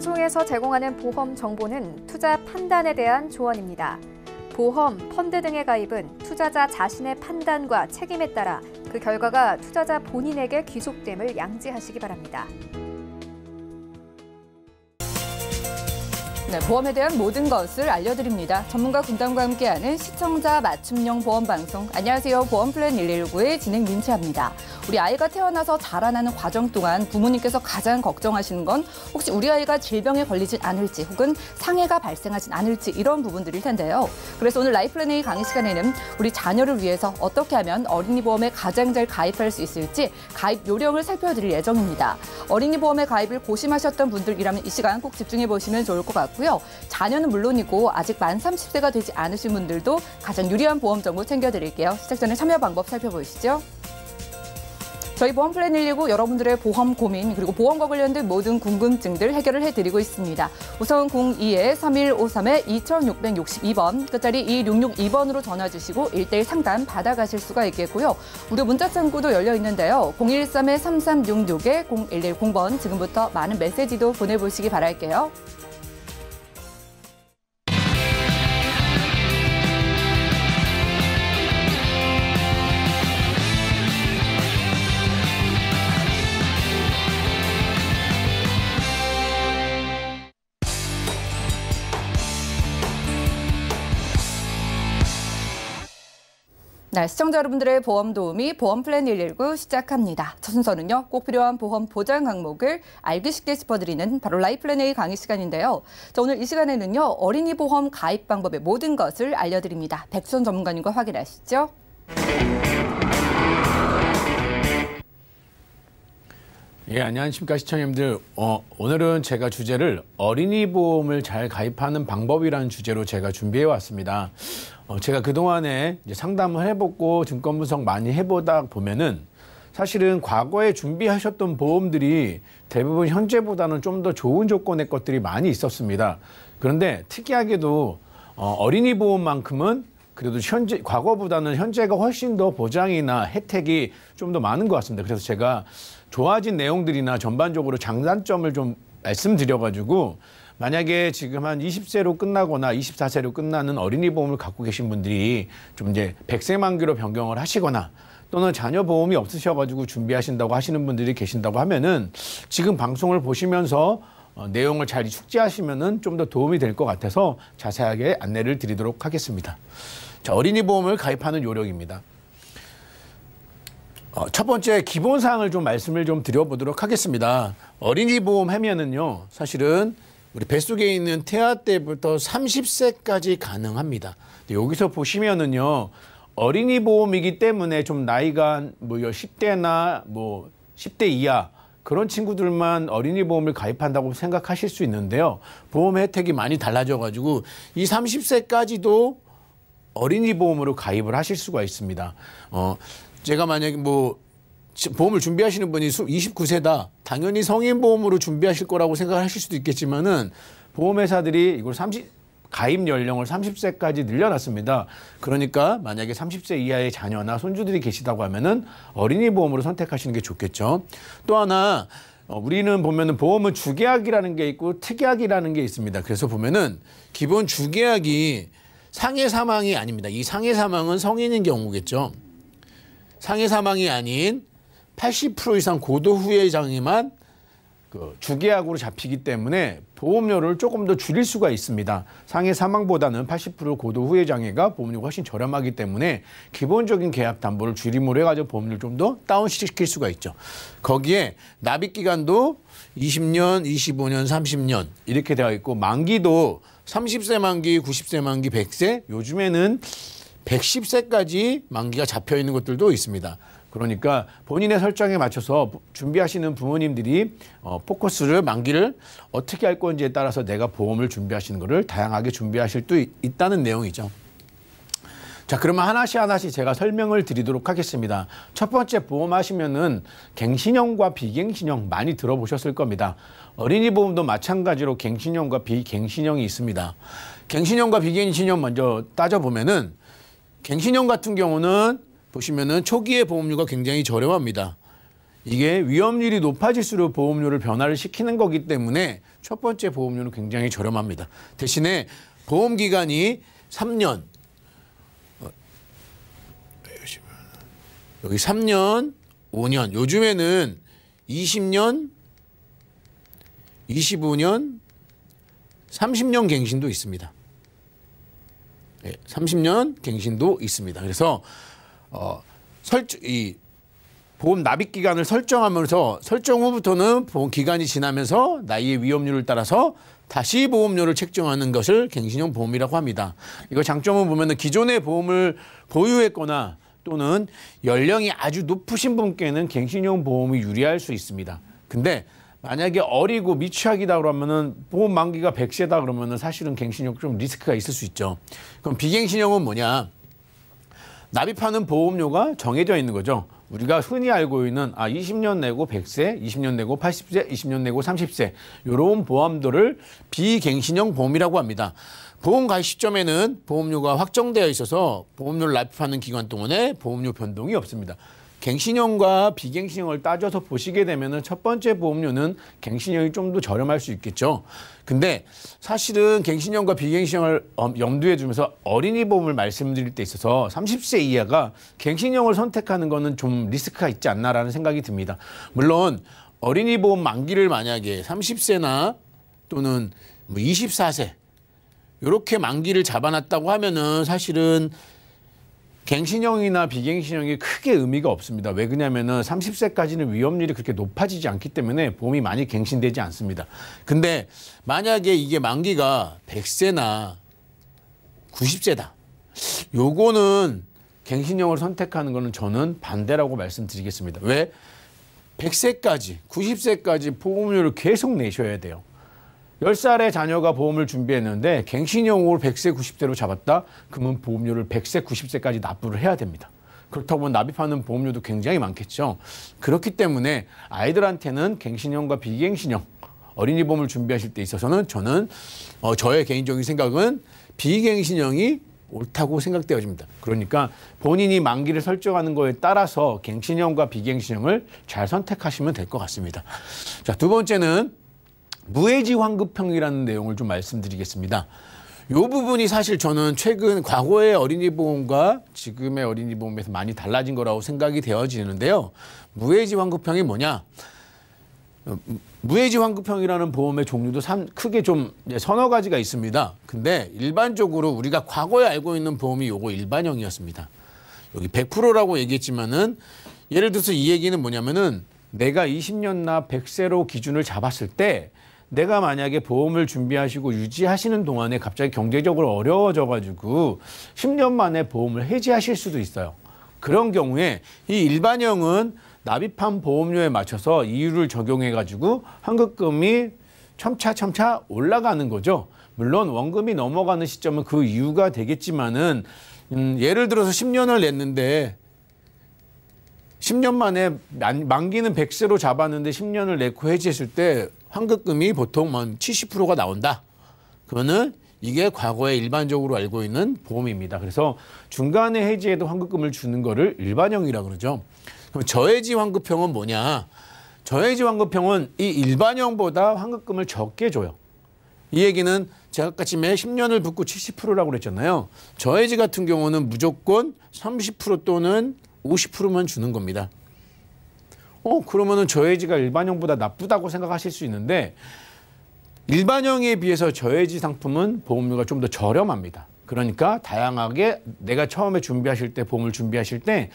방송에서 제공하는 보험 정보는 투자 판단에 대한 조언입니다. 보험, 펀드 등의 가입은 투자자 자신의 판단과 책임에 따라 그 결과가 투자자 본인에게 귀속됨을 양지하시기 바랍니다. 네, 보험에 대한 모든 것을 알려드립니다. 전문가 군단과 함께하는 시청자 맞춤형 보험 방송. 안녕하세요. 보험플랜 119의 진행 민채입니다. 우리 아이가 태어나서 자라나는 과정 동안 부모님께서 가장 걱정하시는 건 혹시 우리 아이가 질병에 걸리지 않을지 혹은 상해가 발생하진 않을지 이런 부분들일 텐데요. 그래서 오늘 라이플랜의 강의 시간에는 우리 자녀를 위해서 어떻게 하면 어린이 보험에 가장 잘 가입할 수 있을지 가입 요령을 살펴드릴 예정입니다. 어린이 보험에 가입을 고심하셨던 분들이라면 이 시간 꼭 집중해 보시면 좋을 것 같고요. 자녀는 물론이고 아직 만 30세가 되지 않으신 분들도 가장 유리한 보험 정보 챙겨드릴게요. 시작 전에 참여 방법 살펴보시죠. 저희 보험 플랜 119 여러분들의 보험 고민 그리고 보험과 관련된 모든 궁금증들 해결을 해드리고 있습니다. 우선 02-3153-2662번 끝자리 2662번으로 전화 주시고 1대1 상담 받아가실 수가 있겠고요. 무료 문자 창구도 열려 있는데요. 0132-3366-0110번 지금부터 많은 메시지도 보내보시기 바랄게요. 네, 시청자 여러분들의 보험 도우미 보험 플랜 119 시작합니다. 첫 순서는요. 꼭 필요한 보험 보장 항목을 알기 쉽게 짚어드리는 바로 라이플랜 A 강의 시간인데요. 자, 오늘 이 시간에는요. 어린이 보험 가입 방법의 모든 것을 알려드립니다. 백선 전문가님과 확인하시죠. 예, 안녕하십니까 시청자님들. 어, 오늘은 제가 주제를 어린이 보험을 잘 가입하는 방법이라는 주제로 제가 준비해 왔습니다. 어, 제가 그동안에 상담을 해보고 증권 분석 많이 해보다 보면은 사실은 과거에 준비하셨던 보험들이 대부분 현재보다는 좀 더 좋은 조건의 것들이 많이 있었습니다. 그런데 특이하게도 어, 어린이 보험만큼은 그래도 현재 과거보다는 현재가 훨씬 더 보장이나 혜택이 좀 더 많은 것 같습니다. 그래서 제가 좋아진 내용들이나 전반적으로 장단점을 좀 말씀드려가지고 만약에 지금 한 20세로 끝나거나 24세로 끝나는 어린이 보험을 갖고 계신 분들이 좀 이제 100세 만기로 변경을 하시거나 또는 자녀 보험이 없으셔가지고 준비하신다고 하시는 분들이 계신다고 하면은 지금 방송을 보시면서 어, 내용을 잘 숙지하시면은 좀 더 도움이 될 것 같아서 자세하게 안내를 드리도록 하겠습니다. 자, 어린이 보험을 가입하는 요령입니다. 어, 첫 번째 기본 사항을 좀 말씀을 좀 드려보도록 하겠습니다. 어린이 보험 하면은요, 사실은 우리 뱃속에 있는 태아 때부터 30세까지 가능합니다. 여기서 보시면은요. 어린이 보험이기 때문에 좀 나이가 뭐 10대나 뭐 10대 이하 그런 친구들만 어린이 보험을 가입한다고 생각하실 수 있는데요. 보험 혜택이 많이 달라져 가지고 이 30세까지도 어린이 보험으로 가입을 하실 수가 있습니다. 어 제가 만약에 뭐 보험을 준비하시는 분이 29세다. 당연히 성인 보험으로 준비하실 거라고 생각하실 수도 있겠지만은 보험회사들이 이걸 30 가입 연령을 30세까지 늘려놨습니다. 그러니까 만약에 30세 이하의 자녀나 손주들이 계시다고 하면은 어린이 보험으로 선택하시는 게 좋겠죠. 또 하나 어, 우리는 보면은 보험은 주계약이라는 게 있고 특약이라는 게 있습니다. 그래서 보면은 기본 주계약이 상해 사망이 아닙니다. 이 상해 사망은 성인인 경우겠죠. 상해 사망이 아닌 80% 이상 고도 후유장애만 그 주계약으로 잡히기 때문에 보험료를 조금 더 줄일 수가 있습니다. 상해 사망보다는 80% 고도 후유 장애가 보험료가 훨씬 저렴하기 때문에 기본적인 계약 담보를 줄임으로 해가지고 보험료를 좀 더 다운시킬 수가 있죠. 거기에 납입 기간도 20년, 25년, 30년 이렇게 되어 있고 만기도 30세 만기, 90세 만기, 100세 요즘에는 110세까지 만기가 잡혀 있는 것들도 있습니다. 그러니까 본인의 설정에 맞춰서 준비하시는 부모님들이 어, 포커스를 만기를 어떻게 할 건지에 따라서 내가 보험을 준비하시는 것을 다양하게 준비하실 수 있다는 내용이죠. 자, 그러면 하나씩 하나씩 제가 설명을 드리도록 하겠습니다. 첫 번째 보험하시면은 갱신형과 비갱신형 많이 들어보셨을 겁니다. 어린이 보험도 마찬가지로 갱신형과 비갱신형이 있습니다. 갱신형과 비갱신형 먼저 따져보면은 갱신형 같은 경우는 보시면은 초기에 보험료가 굉장히 저렴합니다. 이게 위험률이 높아질수록 보험료를 변화를 시키는 거기 때문에 첫 번째 보험료는 굉장히 저렴합니다. 대신에 보험 기간이 3년 어, 여기 3년, 5년 요즘에는 20년, 25년, 30년 갱신도 있습니다. 30년 예, 갱신도 있습니다. 그래서 어, 설정 이 보험 납입 기간을 설정하면서 설정 후부터는 보험 기간이 지나면서 나이의 위험률을 따라서 다시 보험료를 책정하는 것을 갱신형 보험이라고 합니다. 이거 장점은 보면은 기존의 보험을 보유했거나 또는 연령이 아주 높으신 분께는 갱신형 보험이 유리할 수 있습니다. 근데 만약에 어리고 미취학이다 그러면은 보험 만기가 백세다 그러면은 사실은 갱신형 좀 리스크가 있을 수 있죠. 그럼 비갱신형은 뭐냐? 납입하는 보험료가 정해져 있는 거죠. 우리가 흔히 알고 있는 아 20년 내고 100세, 20년 내고 80세, 20년 내고 30세 요런 보험도를 비갱신형 보험이라고 합니다. 보험 가입 시점에는 보험료가 확정되어 있어서 보험료를 납입하는 기간 동안에 보험료 변동이 없습니다. 갱신형과 비갱신형을 따져서 보시게 되면첫 번째 보험료는 갱신형이 좀 더 저렴할 수 있겠죠. 근데 사실은 갱신형과 비갱신형을 염두에 두면서 어린이 보험을 말씀드릴 때 있어서 30세 이하가 갱신형을 선택하는 거는 좀 리스크가 있지 않나라는 생각이 듭니다. 물론 어린이 보험 만기를 만약에 30세나 또는 뭐 24세 이렇게 만기를 잡아놨다고 하면은 사실은 갱신형이나 비갱신형이 크게 의미가 없습니다. 왜 그러냐면은 30세까지는 위험률이 그렇게 높아지지 않기 때문에 보험이 많이 갱신되지 않습니다. 근데 만약에 이게 만기가 100세나 90세다. 요거는 갱신형을 선택하는 거는 저는 반대라고 말씀드리겠습니다. 왜? 100세까지, 90세까지 보험료를 계속 내셔야 돼요. 10살의 자녀가 보험을 준비했는데 갱신형으로 100세 90세로 잡았다? 그러면 보험료를 100세 90세까지 납부를 해야 됩니다. 그렇다고 보면 납입하는 보험료도 굉장히 많겠죠. 그렇기 때문에 아이들한테는 갱신형과 비갱신형 어린이 보험을 준비하실 때 있어서는 저는 어, 저의 개인적인 생각은 비갱신형이 옳다고 생각되어집니다. 그러니까 본인이 만기를 설정하는 거에 따라서 갱신형과 비갱신형을 잘 선택하시면 될 것 같습니다. 자, 두 번째는 무해지 환급형이라는 내용을 좀 말씀드리겠습니다. 이 부분이 사실 저는 최근 과거의 어린이 보험과 지금의 어린이 보험에서 많이 달라진 거라고 생각이 되어지는데요. 무해지 환급형이 뭐냐? 어, 무해지 환급형이라는 보험의 종류도 크게 좀 서너 가지가 있습니다. 근데 일반적으로 우리가 과거에 알고 있는 보험이 요거 일반형이었습니다. 여기 100%라고 얘기했지만은 예를 들어서 이 얘기는 뭐냐면은 내가 20년 나 100세로 기준을 잡았을 때 내가 만약에 보험을 준비하시고 유지하시는 동안에 갑자기 경제적으로 어려워져 가지고 10년 만에 보험을 해지하실 수도 있어요. 그런 경우에 이 일반형은 납입한 보험료에 맞춰서 이율을 적용해 가지고 환급금이 첨차첨차 올라가는 거죠. 물론 원금이 넘어가는 시점은 그 이유가 되겠지만은 음, 예를 들어서 10년을 냈는데 10년 만에 만, 만기는 100세로 잡았는데 10년을 내고 해지했을 때 환급금이 보통 뭐 70%가 나온다. 그러면은 이게 과거에 일반적으로 알고 있는 보험입니다. 그래서 중간에 해지해도 환급금을 주는 거를 일반형이라 고 그러죠. 그럼 저해지 환급형은 뭐냐? 저해지 환급형은 이 일반형보다 환급금을 적게 줘요. 이 얘기는 제가 아까 쯤에 10년을 붙고 70%라고 그랬잖아요. 저해지 같은 경우는 무조건 30% 또는 50%만 주는 겁니다. 어 그러면은 저해지가 일반형보다 나쁘다고 생각하실 수 있는데 일반형에 비해서 저해지 상품은 보험료가 좀 더 저렴합니다. 그러니까 다양하게 내가 처음에 준비하실 때 보험을 준비하실 때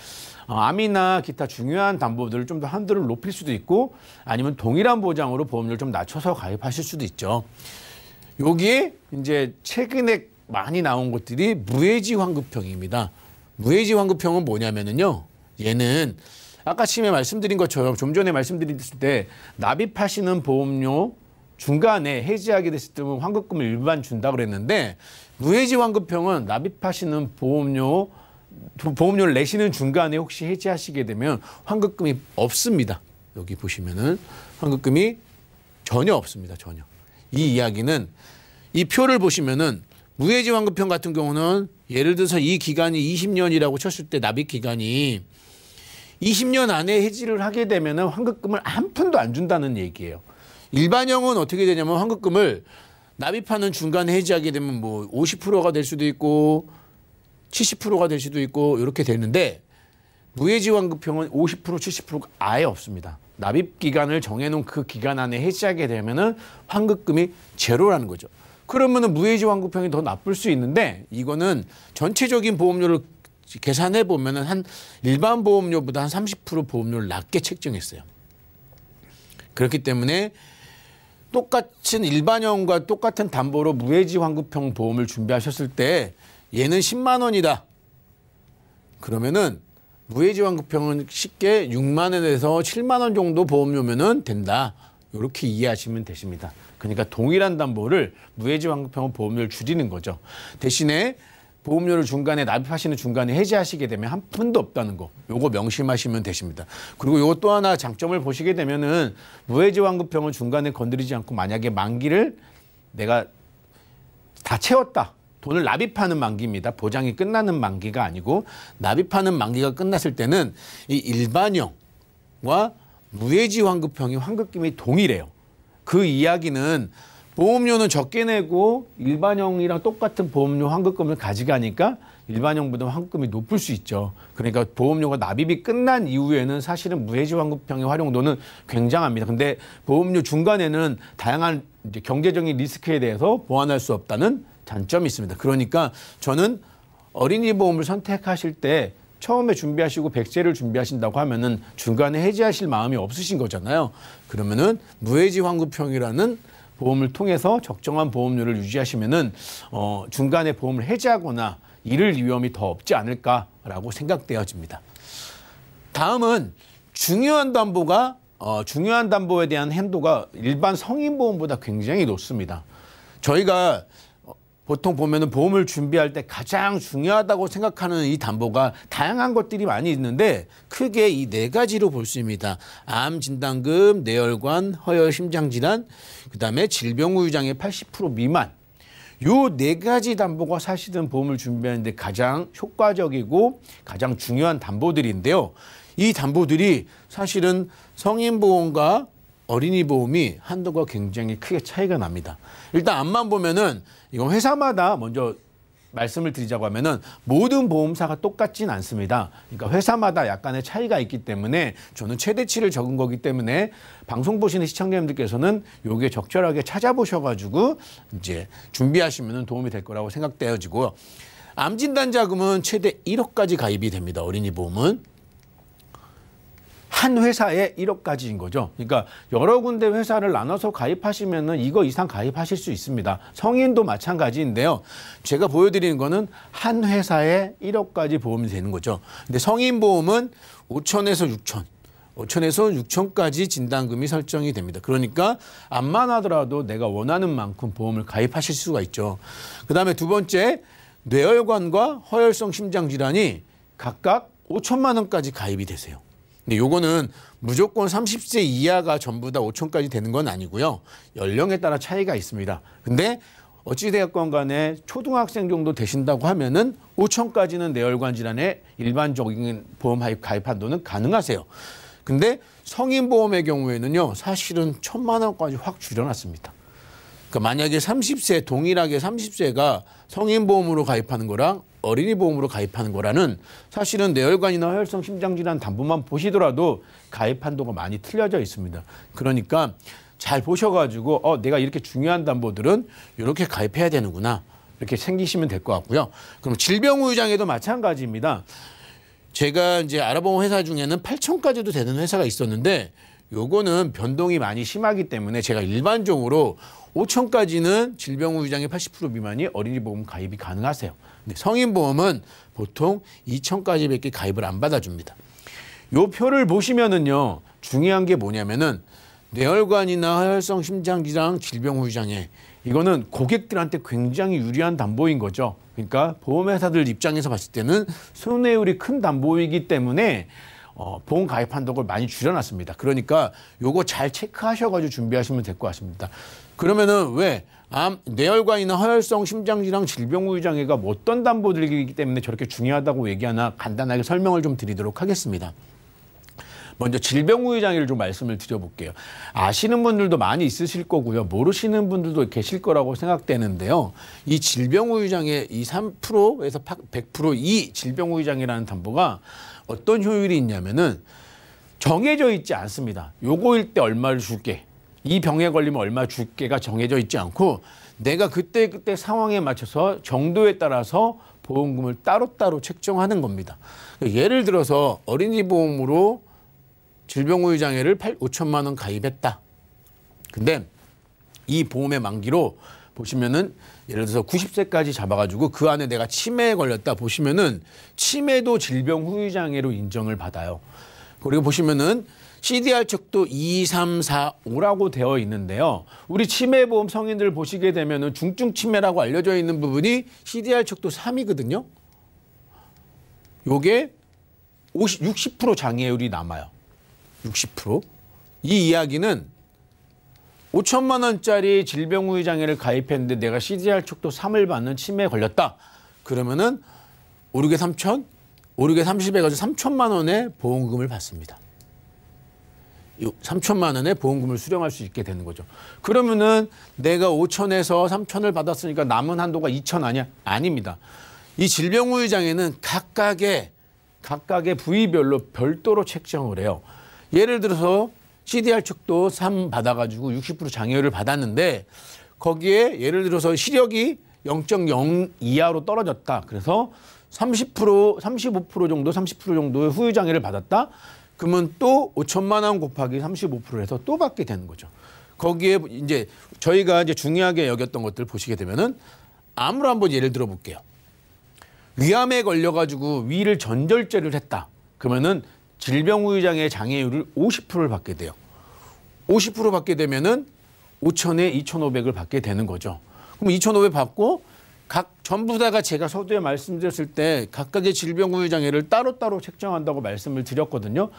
어, 암이나 기타 중요한 담보들을 좀 더 한도를 높일 수도 있고 아니면 동일한 보장으로 보험료를 좀 낮춰서 가입하실 수도 있죠. 여기에 이제 최근에 많이 나온 것들이 무해지 환급형입니다. 무해지 환급형은 뭐냐면은요. 얘는 아까 시에 말씀드린 것처럼 좀 전에 말씀드렸을 때 납입하시는 보험료 중간에 해지하게 됐을 때는 환급금을 일반 준다 그랬는데 무해지 환급형은 납입하시는 보험료 보험료를 내시는 중간에 혹시 해지하시게 되면 환급금이 없습니다. 여기 보시면은 환급금이 전혀 없습니다. 전혀. 이 이야기는 이 표를 보시면은 무해지 환급형 같은 경우는 예를 들어서 이 기간이 20년이라고 쳤을 때 납입 기간이 20년 안에 해지를 하게 되면 환급금을 한 푼도 안 준다는 얘기예요. 일반형은 어떻게 되냐면 환급금을 납입하는 중간에 해지하게 되면 뭐 50%가 될 수도 있고 70%가 될 수도 있고 이렇게 되는데 무해지 환급형은 50% 70%가 아예 없습니다. 납입 기간을 정해놓은 그 기간 안에 해지하게 되면 환급금이 제로라는 거죠. 그러면 무해지 환급형이 더 나쁠 수 있는데 이거는 전체적인 보험료를 계산해 보면은 한 일반 보험료보다 한 30% 보험료를 낮게 책정했어요. 그렇기 때문에 똑같은 일반형과 똑같은 담보로 무해지 환급형 보험을 준비하셨을 때 얘는 10만 원이다. 그러면은 무해지 환급형은 쉽게 6만 원에서 7만 원 정도 보험료면은 된다. 이렇게 이해하시면 되십니다. 그러니까 동일한 담보를 무해지 환급형 보험료를 줄이는 거죠. 대신에 보험료를 중간에 납입하시는 중간에 해지하시게 되면 한 푼도 없다는 거 요거 명심하시면 되십니다. 그리고 요거 또 하나 장점을 보시게 되면은 무해지 환급형을 중간에 건드리지 않고 만약에 만기를 내가 다 채웠다. 돈을 납입하는 만기입니다. 보장이 끝나는 만기가 아니고 납입하는 만기가 끝났을 때는 이 일반형과 무해지 환급형이 환급금이 동일해요. 그 이야기는 보험료는 적게 내고 일반형이랑 똑같은 보험료 환급금을 가져가니까 일반형보다 환급금이 높을 수 있죠. 그러니까 보험료가 납입이 끝난 이후에는 사실은 무해지 환급형의 활용도는 굉장합니다. 근데 보험료 중간에는 다양한 경제적인 리스크에 대해서 보완할 수 없다는 단점이 있습니다. 그러니까 저는 어린이 보험을 선택하실 때 처음에 준비하시고 백제를 준비하신다고 하면은 중간에 해지하실 마음이 없으신 거잖아요. 그러면은 무해지 환급형이라는 보험을 통해서 적정한 보험료를 유지하시면은 어, 중간에 보험을 해지하거나 잃을 위험이 더 없지 않을까라고 생각되어집니다. 다음은 중요한 담보가 어, 중요한 담보에 대한 한도가 일반 성인 보험보다 굉장히 높습니다. 저희가 보통 보면은 보험을 준비할 때 가장 중요하다고 생각하는 이 담보가 다양한 것들이 많이 있는데 크게 이 네 가지로 볼 수 있습니다. 암 진단금, 뇌혈관, 허혈 심장 질환, 그다음에 질병 후유장의80% 미만. 요 네 가지 담보가 사실은 보험을 준비하는데 가장 효과적이고 가장 중요한 담보들인데요. 이 담보들이 사실은 성인 보험과 어린이 보험이 한도가 굉장히 크게 차이가 납니다. 일단 앞만 보면은 이건 회사마다 먼저 말씀을 드리자고 하면은 모든 보험사가 똑같진 않습니다. 그러니까 회사마다 약간의 차이가 있기 때문에 저는 최대치를 적은 거기 때문에 방송 보시는 시청자님들께서는 요게 적절하게 찾아보셔가지고 이제 준비하시면 도움이 될 거라고 생각되어지고요. 암진단 자금은 최대 1억까지 가입이 됩니다. 어린이 보험은. 한 회사에 1억까지인 거죠. 그러니까 여러 군데 회사를 나눠서 가입하시면은 이거 이상 가입하실 수 있습니다. 성인도 마찬가지인데요. 제가 보여드리는 거는 한 회사에 1억까지 보험이 되는 거죠. 근데 성인 보험은 5천에서 6천. 5천에서 6천까지 진단금이 설정이 됩니다. 그러니까 암만 하더라도 내가 원하는 만큼 보험을 가입하실 수가 있죠. 그 다음에 두 번째, 뇌혈관과 허혈성 심장 질환이 각각 5천만 원까지 가입이 되세요. 근데 요거는 무조건 30세 이하가 전부 다 5천까지 되는 건 아니고요. 연령에 따라 차이가 있습니다. 근데 어찌되었건 간에 초등학생 정도 되신다고 하면은 5천까지는 뇌혈관 질환에 일반적인 보험 가입 한도는 가능하세요. 근데 성인 보험의 경우에는요. 사실은 천만 원까지 확 줄여놨습니다. 그러니까 만약에 30세 동일하게 30세가 성인 보험으로 가입하는 거랑 어린이 보험으로 가입하는 거라는 사실은 뇌혈관이나 혈성 심장 질환 담보만 보시더라도 가입 한도가 많이 틀려져 있습니다. 그러니까 잘 보셔가지고 어 내가 이렇게 중요한 담보들은 이렇게 가입해야 되는구나 이렇게 생기시면 될 것 같고요. 그럼 질병우유장에도 마찬가지입니다. 제가 이제 알아본 회사 중에는 8천까지도 되는 회사가 있었는데 요거는 변동이 많이 심하기 때문에 제가 일반적으로 5천까지는 질병후 유장의80% 미만이 어린이 보험 가입이 가능하세요. 근데 성인 보험은 보통 2천까지밖에 가입을 안 받아줍니다. 요 표를 보시면은요 중요한 게 뭐냐면은 뇌혈관이나 하혈성 심장 기환 질병 후유장애 이거는 고객들한테 굉장히 유리한 담보인 거죠. 그러니까 보험회사들 입장에서 봤을 때는 손해율이 큰 담보이기 때문에 어, 보험 가입 한도를 많이 줄여놨습니다. 그러니까 요거 잘 체크하셔가지고 준비하시면 될 것 같습니다. 그러면은 왜 암, 뇌혈관이나 허혈성 심장질환 질병 후유 장애가 뭐 어떤 담보들이기 때문에 저렇게 중요하다고 얘기하나 간단하게 설명을 좀 드리도록 하겠습니다. 먼저 질병 후유 장애를 좀 말씀을 드려볼게요. 아시는 분들도 많이 있으실 거고요. 모르시는 분들도 계실 거라고 생각되는데요. 이 질병 후유 장애 이 3%에서 100%이 질병 후유 장애라는 담보가 어떤 효율이 있냐면은 정해져 있지 않습니다. 요거일 때 얼마를 줄게. 이 병에 걸리면 얼마 줄게가 정해져 있지 않고 내가 그때 그때 상황에 맞춰서 정도에 따라서 보험금을 따로따로 책정하는 겁니다. 그러니까 예를 들어서 어린이 보험으로 질병우유 장애를 8, 5천만 원 가입했다. 근데 이 보험의 만기로 보시면은 예를 들어서 90세까지 잡아가지고 그 안에 내가 치매에 걸렸다 보시면은 치매도 질병 후유 장애로 인정을 받아요. 그리고 보시면은 CDR 척도 2, 3, 4, 5라고 되어 있는데요. 우리 치매보험 성인들 보시게 되면 중증 치매라고 알려져 있는 부분이 CDR 척도 3이거든요. 요게 50, 60% 장애율이 남아요. 60%. 이 이야기는 5천만 원짜리 질병 후유 장애를 가입했는데 내가 CDR 척도 3을 받는 치매에 걸렸다. 그러면은 오르게 3천, 오르게 30에 가지고 3천만 원의 보험금을 받습니다. 요 3천만 원의 보험금을 수령할 수 있게 되는 거죠. 그러면은 내가 5천에서 3천을 받았으니까 남은 한도가 2천 아니야? 아닙니다. 이 질병우위 장애는 각각의 각각의 부위별로 별도로 책정을 해요. 예를 들어서 CDR 측도 3 받아가지고 60% 장애율을 받았는데 거기에 예를 들어서 시력이 0.0 이하로 떨어졌다. 그래서 30% 35% 정도 30% 정도의 후유 장애를 받았다. 그러면 또 5천만 원 곱하기 35% 해서 또 받게 되는 거죠. 거기에 이제 저희가 이제 중요하게 여겼던 것들 보시게 되면은 암으로 한번 예를 들어 볼게요. 위암에 걸려 가지고 위를 전절제를 했다. 그러면은 질병 후유장애 장애율을 50%를 받게 돼요. 50% 받게 되면은 5천에 2,500을 받게 되는 거죠. 그럼 2,500 받고 각 전부 다가 제가 서두에 말씀드렸을 때 각각의 질병구유 장애를 따로따로 책정한다고 말씀을 드렸거든요.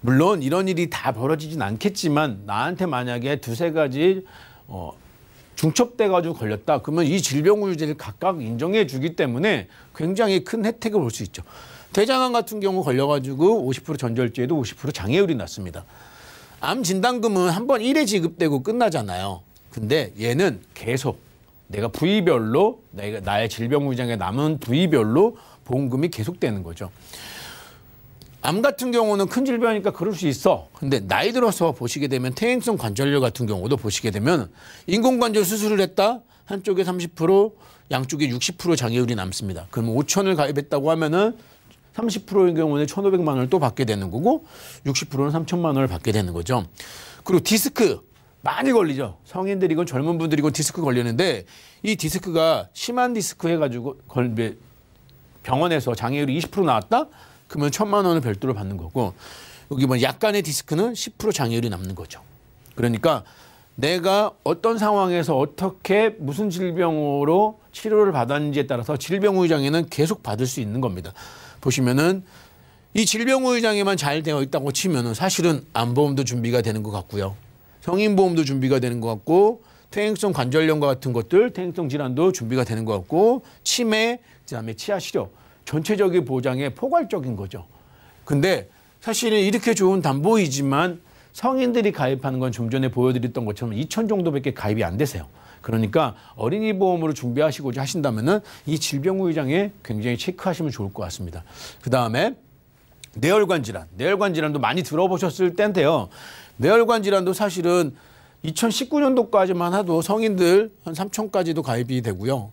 물론 이런 일이 다 벌어지진 않겠지만 나한테 만약에 두세 가지 어, 중첩돼가지고 걸렸다. 그러면 이질병구유제를 각각 인정해주기 때문에 굉장히 큰 혜택을 볼 수 있죠. 대장암 같은 경우 걸려가지고 50% 전절제에도 50% 장애율이 났습니다. 암 진단금은 한번 일회 지급되고 끝나잖아요. 근데 얘는 계속 내가 부위별로 내가 나의 질병 위장에 남은 부위별로 보험금이 계속되는 거죠. 암 같은 경우는 큰 질병이니까 그럴 수 있어. 근데 나이 들어서 보시게 되면 퇴행성 관절염 같은 경우도 보시게 되면 인공관절 수술을 했다. 한쪽에 30%, 양쪽에 60% 장애율이 남습니다. 그럼 5천을 가입했다고 하면은 30%인 경우는 1,500만 원을 또 받게 되는 거고 60%는 3천만 원을 받게 되는 거죠. 그리고 디스크 많이 걸리죠. 성인들이건 젊은 분들이건 디스크 걸리는데 이 디스크가 심한 디스크 해가지고 걸 병원에서 장애율이 20% 나왔다? 그러면 천만 원을 별도로 받는 거고 여기 뭐 약간의 디스크는 10% 장애율이 남는 거죠. 그러니까 내가 어떤 상황에서 어떻게 무슨 질병으로 치료를 받았는지에 따라서 질병 후유 장애는 계속 받을 수 있는 겁니다. 보시면은 이 질병 후유 장애만 잘 되어 있다고 치면은 사실은 암보험도 준비가 되는 것 같고요. 성인보험도 준비가 되는 것 같고 퇴행성 관절염과 같은 것들, 퇴행성 질환도 준비가 되는 것 같고 치매, 그다음에 치아 시료 전체적인 보장에 포괄적인 거죠. 근데 사실은 이렇게 좋은 담보이지만 성인들이 가입하는 건 좀 전에 보여드렸던 것처럼 2천 정도밖에 가입이 안 되세요. 그러니까 어린이 보험으로 준비하시고 자하신다면이 질병 후유장에 굉장히 체크하시면 좋을 것 같습니다. 그 다음에 뇌혈관 질환, 뇌혈관 질환도 많이 들어보셨을 텐데요. 뇌혈관 질환도 사실은 2019년도까지만 해도 성인들 한 3천까지도 가입이 되고요.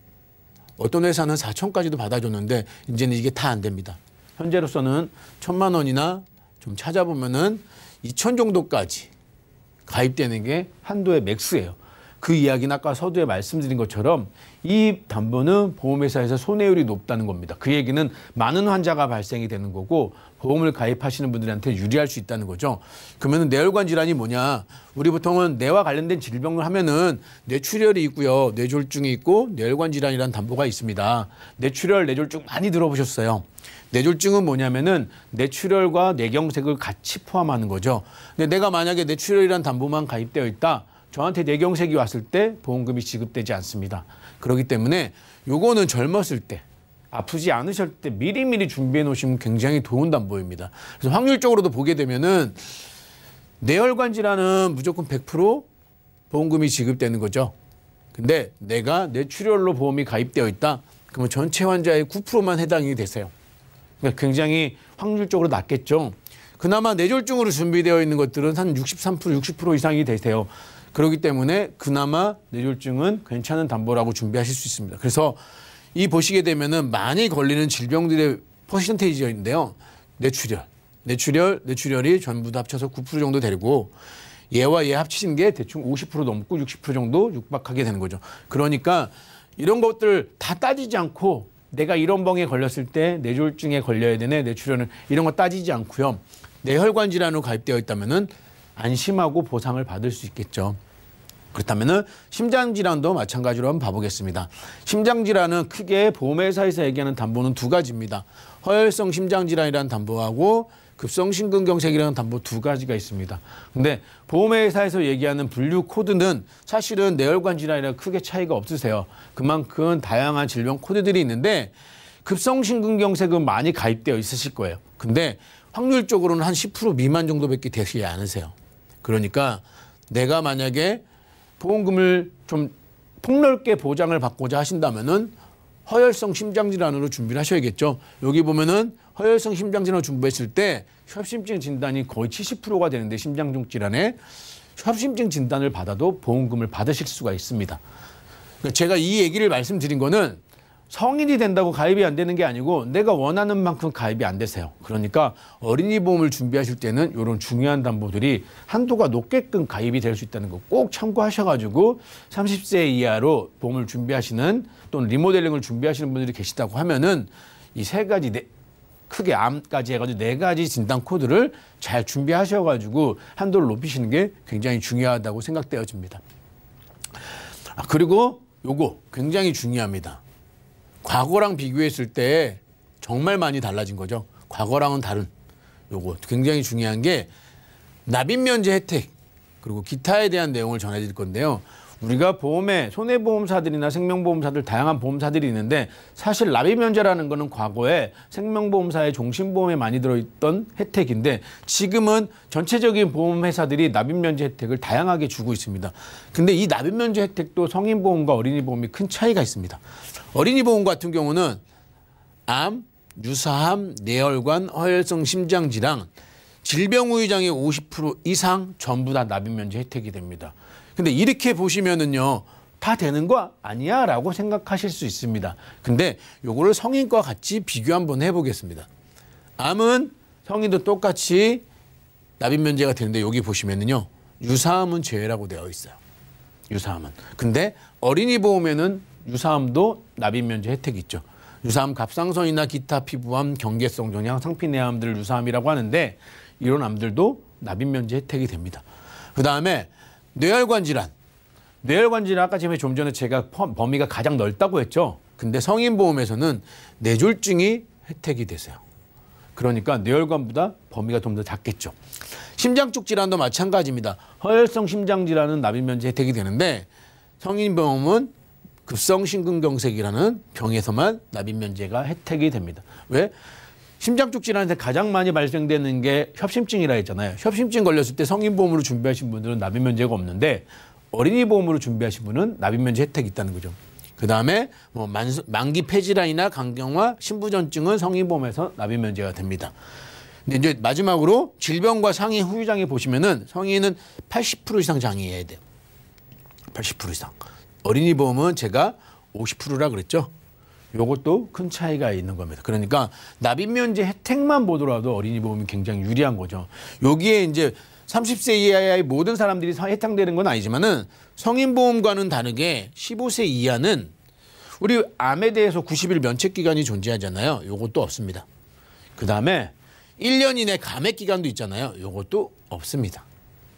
어떤 회사는 4천까지도 받아줬는데 이제는 이게 다 안 됩니다. 현재로서는 천만 원이나 좀 찾아보면은 2천 정도까지 가입되는 게 한도의 맥스예요. 그 이야기는 아까 서두에 말씀드린 것처럼 이 담보는 보험회사에서 손해율이 높다는 겁니다. 그 얘기는 많은 환자가 발생이 되는 거고 보험을 가입하시는 분들한테 유리할 수 있다는 거죠. 그러면 뇌혈관 질환이 뭐냐? 우리 보통은 뇌와 관련된 질병을 하면은 뇌출혈이 있고요, 뇌졸중이 있고 뇌혈관 질환이라는 담보가 있습니다. 뇌출혈, 뇌졸중 많이 들어보셨어요. 뇌졸중은 뭐냐면은 뇌출혈과 뇌경색을 같이 포함하는 거죠. 근데 내가 만약에 뇌출혈이란 담보만 가입되어 있다. 저한테 뇌경색이 왔을 때 보험금이 지급되지 않습니다. 그러기 때문에 요거는 젊었을 때 아프지 않으실 때 미리미리 준비해 놓으시면 굉장히 도움 담보입니다. 그래서 확률적으로도 보게 되면은 뇌혈관 질환은 무조건 100% 보험금이 지급되는 거죠. 근데 내가 뇌출혈로 보험이 가입되어 있다. 그러면 전체 환자의 9%만 해당이 되세요. 그러니까 굉장히 확률적으로 낮겠죠. 그나마 뇌졸중으로 준비되어 있는 것들은 한 63%, 60% 이상이 되세요. 그렇기 때문에 그나마 뇌졸중은 괜찮은 담보라고 준비하실 수 있습니다. 그래서 이 보시게 되면은 많이 걸리는 질병들의 퍼센테이지인데요. 뇌출혈, 뇌출혈, 뇌출혈이 전부 다 합쳐서 9% 정도 되고 얘와 얘 합치신 게 대충 50% 넘고 60% 정도 육박하게 되는 거죠. 그러니까 이런 것들 다 따지지 않고 내가 이런 병에 걸렸을 때 뇌졸중에 걸려야 되네, 뇌출혈은 이런 거 따지지 않고요. 뇌혈관 질환으로 가입되어 있다면은 안심하고 보상을 받을 수 있겠죠. 그렇다면 심장 질환도 마찬가지로 한번 봐보겠습니다. 심장 질환은 크게 보험회사에서 얘기하는 담보는 두 가지입니다. 허혈성 심장 질환이라는 담보하고 급성 심근경색이라는 담보 두 가지가 있습니다. 근데 보험회사에서 얘기하는 분류 코드는 사실은 뇌혈관 질환이랑 크게 차이가 없으세요. 그만큼 다양한 질병 코드들이 있는데 급성 심근경색은 많이 가입되어 있으실 거예요. 근데 확률적으로는 한 10% 미만 정도밖에 되지 않으세요. 그러니까 내가 만약에 보험금을 좀 폭넓게 보장을 받고자 하신다면은 허혈성 심장질환으로 준비를 하셔야겠죠. 여기 보면은 허혈성 심장질환 준비했을 때 협심증 진단이 거의 70%가 되는데 심장중 질환에 협심증 진단을 받아도 보험금을 받으실 수가 있습니다. 그러니까 제가 이 얘기를 말씀드린 거는 성인이 된다고 가입이 안 되는 게 아니고 내가 원하는 만큼 가입이 안 되세요. 그러니까 어린이 보험을 준비하실 때는 이런 중요한 담보들이 한도가 높게끔 가입이 될 수 있다는 거 꼭 참고하셔가지고 30세 이하로 보험을 준비하시는 또는 리모델링을 준비하시는 분들이 계시다고 하면은 이 세 가지 네, 크게 암까지 해가지고 네 가지 진단 코드를 잘 준비하셔가지고 한도를 높이시는 게 굉장히 중요하다고 생각되어집니다. 아, 그리고 요거 굉장히 중요합니다. 과거랑 비교했을 때 정말 많이 달라진 거죠. 과거랑은 다른 요거 굉장히 중요한 게 납입 면제 혜택 그리고 기타에 대한 내용을 전해드릴 건데요. 우리가 보험에 손해보험사들이나 생명보험사들 다양한 보험사들이 있는데 사실 납입 면제라는 거는 과거에 생명보험사의 종신보험에 많이 들어있던 혜택인데 지금은 전체적인 보험회사들이 납입 면제 혜택을 다양하게 주고 있습니다. 근데 이 납입 면제 혜택도 성인보험과 어린이보험이 큰 차이가 있습니다. 어린이보험 같은 경우는 암, 유사암, 뇌혈관, 허혈성 심장질환, 질병 우위장의 50% 이상 전부 다 납입 면제 혜택이 됩니다. 근데 이렇게 보시면은요. 다 되는 거 아니야 라고 생각하실 수 있습니다. 근데 요거를 성인과 같이 비교 한번 해보겠습니다. 암은 성인도 똑같이 납입 면제가 되는데 여기 보시면은요. 유사암은 제외라고 되어 있어요. 유사암은. 근데 어린이 보험에는 유사암도 납입 면제 혜택이 있죠. 유사암 갑상선이나 기타 피부암, 경계성 종양, 상피내암들을 유사암이라고 하는데 이런 암들도 납입 면제 혜택이 됩니다. 그다음에 뇌혈관 질환. 뇌혈관 질환 아까 전에 좀 전에 제가 범위가 가장 넓다고 했죠. 근데 성인 보험에서는 뇌졸중이 혜택이 되세요. 그러니까 뇌혈관보다 범위가 좀 더 작겠죠. 심장 쪽 질환도 마찬가지입니다. 허혈성 심장 질환은 납입 면제 혜택이 되는데 성인 보험은 급성 심근경색이라는 병에서만 납입 면제가 혜택이 됩니다. 왜? 심장쪽 질환에서 가장 많이 발생되는 게 협심증이라 했잖아요. 협심증 걸렸을 때 성인 보험으로 준비하신 분들은 납입 면제가 없는데 어린이 보험으로 준비하신 분은 납입 면제 혜택이 있다는 거죠. 그다음에 뭐 만, 만기 폐질환이나 간경화, 신부전증은 성인 보험에서 납입 면제가 됩니다. 근데 이제 마지막으로 질병과 상해 후유장애 보시면은 성인은 80% 이상 장애해야 돼요. 80% 이상. 어린이 보험은 제가 50%라 그랬죠. 요것도 큰 차이가 있는 겁니다. 그러니까 납입 면제 혜택만 보더라도 어린이 보험이 굉장히 유리한 거죠. 여기에 이제 30세 이하의 모든 사람들이 해당되는 건 아니지만은 성인 보험과는 다르게 15세 이하는 우리 암에 대해서 90일 면책 기간이 존재하잖아요. 요것도 없습니다. 그다음에 1년 이내 감액 기간도 있잖아요. 요것도 없습니다.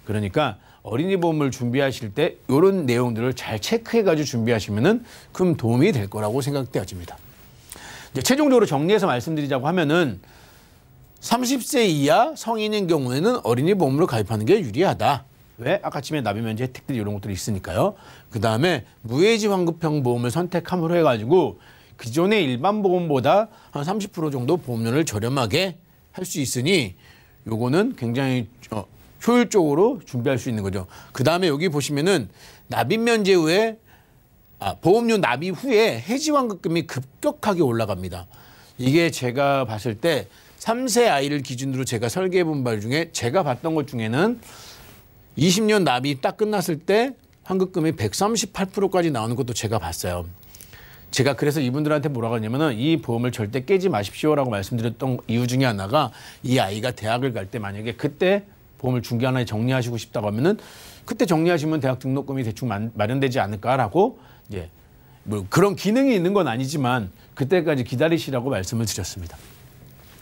그러니까 어린이보험을 준비하실 때 이런 내용들을 잘 체크해가지고 준비하시면은 큰 도움이 될 거라고 생각되어집니다. 이제 최종적으로 정리해서 말씀드리자고 하면은 30세 이하 성인인 경우에는 어린이보험으로 가입하는 게 유리하다. 왜? 아까 침에 납입면제 혜택들 이런 것들이 있으니까요. 그 다음에 무해지 환급형 보험을 선택함으로 해가지고 기존의 일반 보험보다 한 30% 정도 보험료를 저렴하게 할 수 있으니 요거는 굉장히 어, 효율적으로 준비할 수 있는 거죠. 그 다음에 여기 보시면은 납입 면제 후에 아, 보험료 납입 후에 해지환급금이 급격하게 올라갑니다. 이게 제가 봤을 때 3세 아이를 기준으로 제가 설계해 본발 중에 제가 봤던 것 중에는 20년 납입 딱 끝났을 때 환급금이 138%까지 나오는 것도 제가 봤어요. 제가 그래서 이분들한테 뭐라고 하냐면은 이 보험을 절대 깨지 마십시오라고 말씀드렸던 이유 중에 하나가 이 아이가 대학을 갈 때 만약에 그때 보험을 중개 하나에 정리하시고 싶다고 하면은 그때 정리하시면 대학 등록금이 대충 마련되지 않을까라고 이제 뭐 그런 기능이 있는 건 아니지만 그때까지 기다리시라고 말씀을 드렸습니다.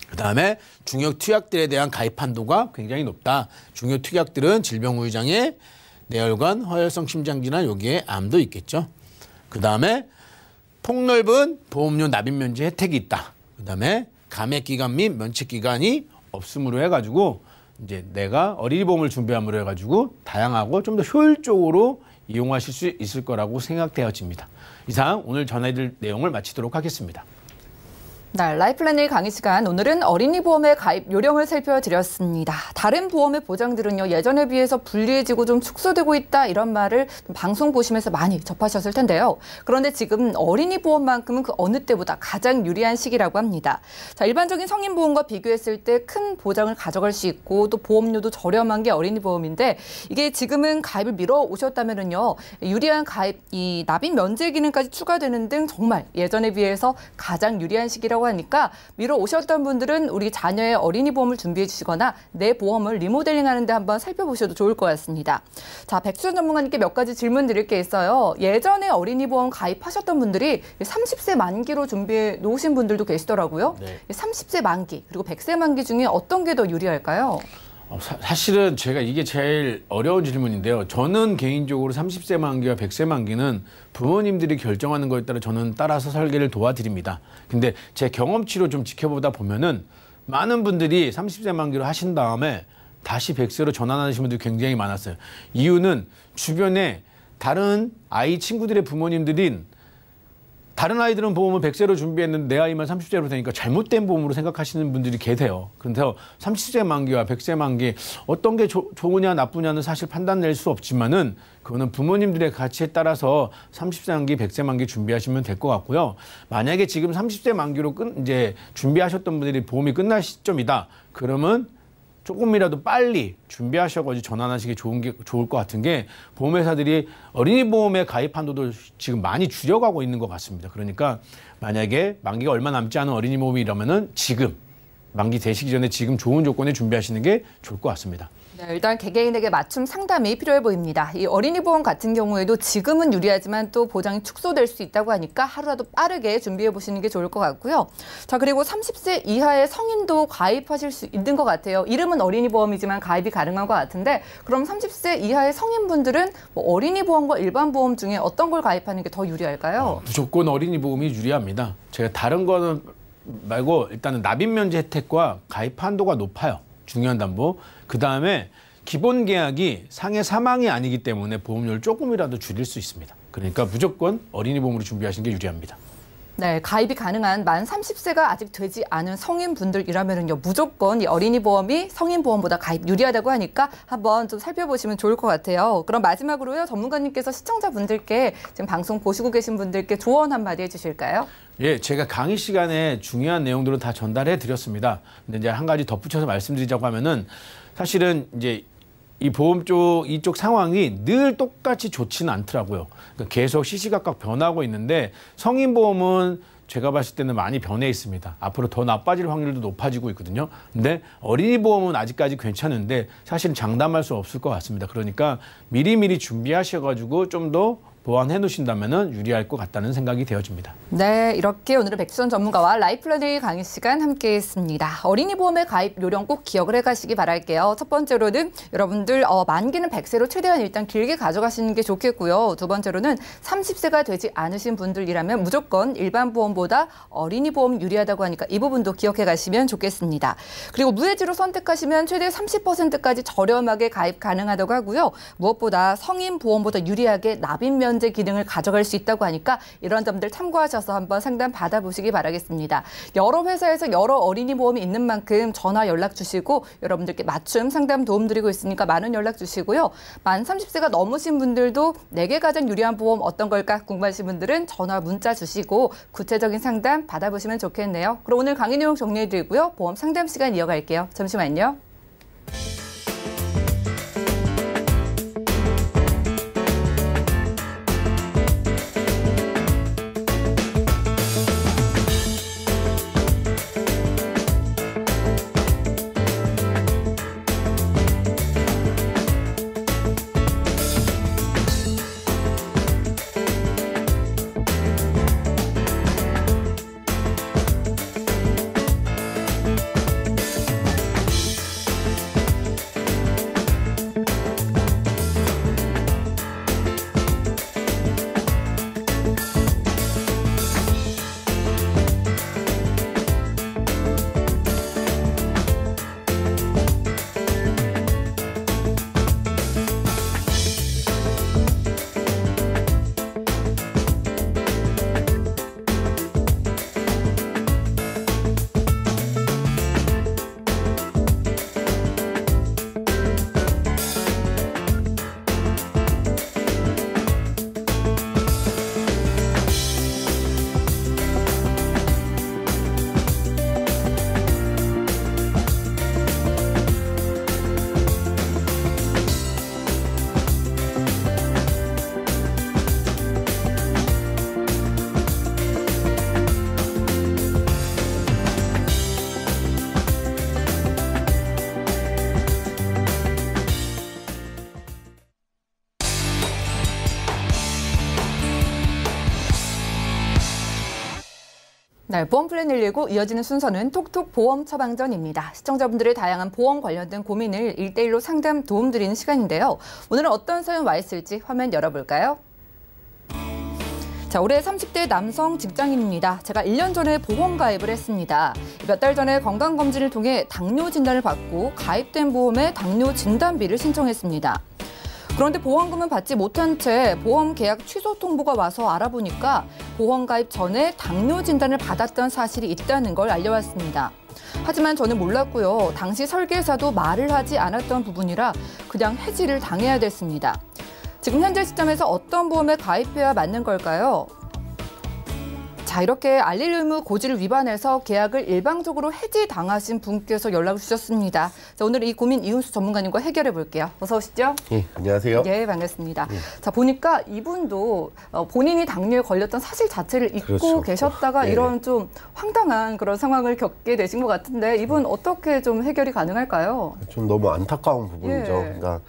그다음에 중역 투약들에 대한 가입 한도가 굉장히 높다. 중역 투약들은 질병 후유 장애, 내혈관 허혈성 심장 질환 여기에 암도 있겠죠. 그다음에 폭넓은 보험료 납입 면제 혜택이 있다. 그다음에 감액 기간 및 면책 기간이 없음으로 해가지고 이제 내가 어린이봄을 준비함으로 해가지고 다양하고 좀 더 효율적으로 이용하실 수 있을 거라고 생각되어집니다. 이상 오늘 전해드릴 내용을 마치도록 하겠습니다. 네, 라이플랜 1 강의 시간 오늘은 어린이 보험의 가입 요령을 살펴드렸습니다. 다른 보험의 보장들은요 예전에 비해서 불리해지고 좀 축소되고 있다 이런 말을 방송 보시면서 많이 접하셨을 텐데요. 그런데 지금 어린이 보험만큼은 그 어느 때보다 가장 유리한 시기라고 합니다. 자 일반적인 성인 보험과 비교했을 때 큰 보장을 가져갈 수 있고 또 보험료도 저렴한 게 어린이 보험인데 이게 지금은 가입을 미뤄 오셨다면은요 유리한 가입 이 납입 면제 기능까지 추가되는 등 정말 예전에 비해서 가장 유리한 시기라고. 보험이라고 하니까 미뤄 오셨던 분들은 우리 자녀의 어린이 보험을 준비해 주시거나 내 보험을 리모델링 하는데 한번 살펴보셔도 좋을 것 같습니다. 자, 백수 전문가님께 몇 가지 질문 드릴 게 있어요. 예전에 어린이 보험 가입하셨던 분들이 30세 만기로 준비해 놓으신 분들도 계시더라고요. 네. 30세 만기 그리고 100세 만기 중에 어떤 게 더 유리할까요? 어, 사, 실은 제가 이게 제일 어려운 질문인데요. 저는 개인적으로 30세 만기와 100세 만기는 부모님들이 결정하는 거에 따라 저는 따라서 설계를 도와드립니다. 근데 제 경험치로 좀 지켜보다 보면은 많은 분들이 30세 만기로 하신 다음에 다시 100세로 전환하시는 분들이 굉장히 많았어요. 이유는 주변에 다른 아이 친구들의 부모님들인 다른 아이들은 보험을 100세로 준비했는데 내 아이만 30세로 되니까 잘못된 보험으로 생각하시는 분들이 계세요. 그런데요, 30세 만기와 100세 만기 어떤 게 조, 좋으냐 나쁘냐는 사실 판단 낼 수 없지만은 그거는 부모님들의 가치에 따라서 30세 만기, 100세 만기 준비하시면 될 것 같고요. 만약에 지금 30세 만기로 끝 이제 준비하셨던 분들이 보험이 끝날 시점이다. 그러면 조금이라도 빨리 준비하셔가지고 전환하시기 좋은 게 좋을 것 같은 게 보험회사들이 어린이 보험에 가입한 도도 지금 많이 줄여가고 있는 것 같습니다. 그러니까 만약에 만기가 얼마 남지 않은 어린이 보험이라면은 지금 만기 되시기 전에 지금 좋은 조건에 준비하시는 게 좋을 것 같습니다. 네, 일단 개개인에게 맞춤 상담이 필요해 보입니다. 이 어린이 보험 같은 경우에도 지금은 유리하지만 또 보장이 축소될 수 있다고 하니까 하루라도 빠르게 준비해 보시는 게 좋을 것 같고요. 자 그리고 30세 이하의 성인도 가입하실 수 있는 것 같아요. 이름은 어린이 보험이지만 가입이 가능한 것 같은데 그럼 30세 이하의 성인분들은 뭐 어린이 보험과 일반 보험 중에 어떤 걸 가입하는 게 더 유리할까요? 어, 무조건 어린이 보험이 유리합니다. 제가 다른 거는 말고 일단은 납입 면제 혜택과 가입 한도가 높아요. 중요한 담보. 그 다음에 기본 계약이 상해 사망이 아니기 때문에 보험료를 조금이라도 줄일 수 있습니다. 그러니까 무조건 어린이 보험으로 준비하시는 게 유리합니다. 네, 가입이 가능한 만 30세가 아직 되지 않은 성인분들이라면요 무조건 이 어린이 보험이 성인 보험보다 가입 유리하다고 하니까 한번 좀 살펴보시면 좋을 것 같아요. 그럼 마지막으로요 전문가님께서 시청자분들께 지금 방송 보시고 계신 분들께 조언 한마디 해주실까요? 예, 제가 강의 시간에 중요한 내용들은 다 전달해 드렸습니다. 근데 이제 한 가지 덧붙여서 말씀드리자고 하면은. 사실은 이제 이 보험 쪽 이쪽 상황이 늘 똑같이 좋지는 않더라고요. 그러니까 계속 시시각각 변하고 있는데 성인 보험은 제가 봤을 때는 많이 변해 있습니다. 앞으로 더 나빠질 확률도 높아지고 있거든요. 근데 어린이 보험은 아직까지 괜찮은데 사실 장담할 수 없을 것 같습니다. 그러니까 미리미리 준비하셔가지고 좀더 보완해 놓으신다면 유리할 것 같다는 생각이 되어집니다. 네, 이렇게 오늘은 백수원 전문가와 라이플러데 강의 시간 함께했습니다. 어린이 보험의 가입 요령 꼭 기억을 해가시기 바랄게요. 첫 번째로는 여러분들 어, 만기는 100세로 최대한 일단 길게 가져가시는 게 좋겠고요. 두 번째로는 30세가 되지 않으신 분들이라면 무조건 일반 보험보다 어린이 보험 유리하다고 하니까 이 부분도 기억해 가시면 좋겠습니다. 그리고 무해지로 선택하시면 최대 30%까지 저렴하게 가입 가능하다고 하고요. 무엇보다 성인 보험보다 유리하게 납입면 현재 기능을 가져갈 수 있다고 하니까 이런 점들 참고하셔서 한번 상담 받아보시기 바라겠습니다. 여러 회사에서 여러 어린이 보험이 있는 만큼 전화 연락 주시고 여러분들께 맞춤 상담 도움 드리고 있으니까 많은 연락 주시고요. 만 30세가 넘으신 분들도 내게 가장 유리한 보험 어떤 걸까 궁금하신 분들은 전화 문자 주시고 구체적인 상담 받아보시면 좋겠네요. 그럼 오늘 강의 내용 정리해드리고요. 보험 상담 시간 이어갈게요. 잠시만요. 네, 보험 플랜 119 이어지는 순서는 톡톡 보험 처방전입니다. 시청자분들의 다양한 보험 관련된 고민을 일대일로 상담 도움드리는 시간인데요. 오늘은 어떤 사연 와 있을지 화면 열어볼까요? 자, 올해 30대 남성 직장인입니다. 제가 1년 전에 보험 가입을 했습니다. 몇 달 전에 건강검진을 통해 당뇨 진단을 받고 가입된 보험에 당뇨 진단비를 신청했습니다. 그런데 보험금은 받지 못한 채 보험 계약 취소 통보가 와서 알아보니까 보험 가입 전에 당뇨 진단을 받았던 사실이 있다는 걸 알려왔습니다. 하지만 저는 몰랐고요. 당시 설계사도 말을 하지 않았던 부분이라 그냥 해지를 당해야 됐습니다. 지금 현재 시점에서 어떤 보험에 가입해야 맞는 걸까요? 자, 이렇게 알릴 의무 고지를 위반해서 계약을 일방적으로 해지당하신 분께서 연락을 주셨습니다. 자, 오늘 이 고민 이은수 전문가님과 해결해 볼게요. 어서 오시죠. 예, 안녕하세요. 예, 반갑습니다. 예. 자, 보니까 이분도 어, 본인이 당뇨에 걸렸던 사실 자체를 잊고 그렇죠. 계셨다가 어, 예. 이런 좀 황당한 그런 상황을 겪게 되신 것 같은데 이분 음. 어떻게 좀 해결이 가능할까요? 좀 너무 안타까운 부분이죠. 예. 그러니까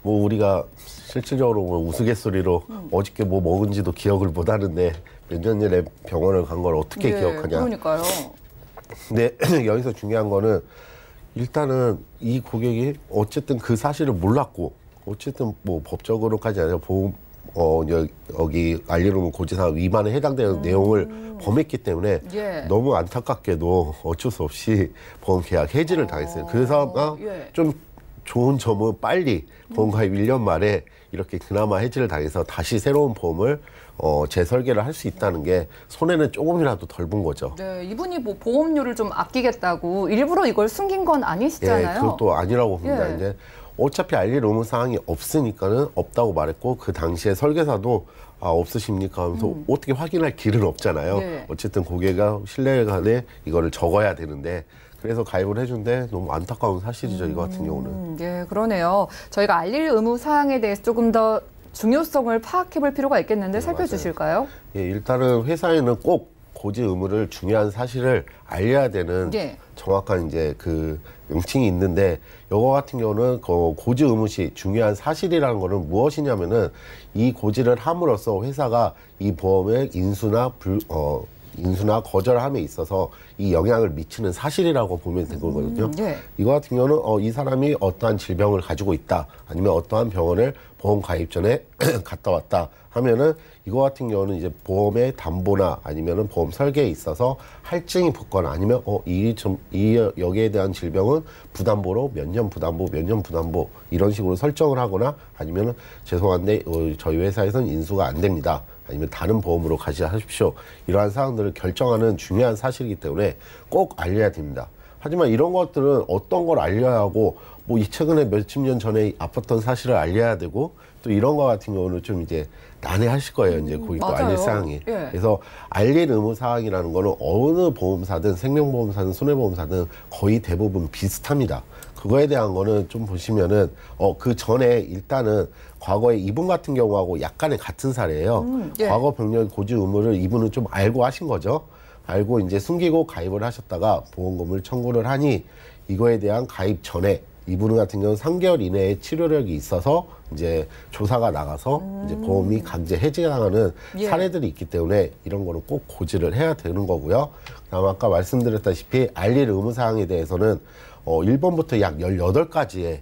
뭐 우리가 실질적으로 뭐 우스갯소리로 음. 어저께 뭐 먹은지도 기억을 못 하는데 몇년 전에 병원을 간 걸 어떻게 예, 기억하냐. 그러니까요. 근데 여기서 중요한 거는 일단은 이 고객이 어쨌든 그 사실을 몰랐고 어쨌든 뭐 법적으로까지 아니라 보험 어 여기 알리로는 고지사 위반에 해당되는 음. 내용을 범했기 때문에 예. 너무 안타깝게도 어쩔 수 없이 보험 계약 해지를 어. 당했어요. 그래서 어, 예. 좀 좋은 점은 빨리 보험가입 음. 1년 만에 이렇게 그나마 해지를 당해서 다시 새로운 보험을 어, 재설계를 할 수 있다는 게 손해는 조금이라도 덜 본 거죠. 네, 이분이 뭐 보험료를 좀 아끼겠다고 일부러 이걸 숨긴 건 아니시잖아요. 예, 그것도 아니라고 봅니다. 예. 이제 어차피 알릴 의무 사항이 없으니까는 없다고 말했고 그 당시에 설계사도 아 없으십니까 하면서 음. 어떻게 확인할 길은 없잖아요. 네. 어쨌든 고객과 신뢰간에 이거를 적어야 되는데 그래서 가입을 해준데 너무 안타까운 사실이죠 음. 이거 같은 경우는. 예, 그러네요. 저희가 알릴 의무 사항에 대해서 조금 더 중요성을 파악해볼 필요가 있겠는데 네, 살펴주실까요? 예, 일단은 회사에는 꼭 고지 의무를 중요한 사실을 알려야 되는 예. 정확한 이제 그 명칭이 있는데 요거 같은 경우는 그 고지 의무시 중요한 사실이라는 거는 무엇이냐면은 이 고지를 함으로써 회사가 이 보험의 인수나 불, 어, 인수나 거절함에 있어서 이 영향을 미치는 사실이라고 보면 되거든요. 는거 음, 네. 이거 같은 경우는 어, 이 사람이 어떠한 질병을 가지고 있다, 아니면 어떠한 병원을 보험 가입 전에 갔다 왔다 하면은 이거 같은 경우는 이제 보험의 담보나 아니면은 보험 설계에 있어서 할증이 붙거나 아니면 어이좀이 여기에 대한 질병은 부담보로 몇 년 부담보 몇 년 부담보 이런 식으로 설정을 하거나 아니면은 죄송한데 어, 저희 회사에서는 인수가 안 됩니다. 아니면 다른 보험으로 가시하십시오. 이러한 사항들을 결정하는 중요한 사실이기 때문에 꼭 알려야 됩니다. 하지만 이런 것들은 어떤 걸 알려야 하고 뭐 이 최근에 몇십 년 전에 아팠던 사실을 알려야 되고 또 이런 거 같은 경우는 좀 이제 난해하실 거예요. 이제 거기 또 알릴 사항이. 예. 그래서 알릴 의무 사항이라는 거는 어느 보험사든 생명보험사든 손해보험사든 거의 대부분 비슷합니다. 그거에 대한 거는 좀 보시면은 어그 전에 일단은 과거에 이분 같은 경우하고 약간의 같은 사례예요. 음, 예. 과거 병력 고지 의무를 이분은 좀 알고 하신 거죠. 알고 이제 숨기고 가입을 하셨다가 보험금을 청구를 하니 이거에 대한 가입 전에 이분 같은 경우는 3개월 이내에 치료력이 있어서 이제 조사가 나가서 음. 이제 보험이 강제 해지당하는 예. 사례들이 있기 때문에 이런 거는 꼭 고지를 해야 되는 거고요. 그다음 아까 말씀드렸다시피 알릴 의무 사항에 대해서는 어 1번부터 약 18가지의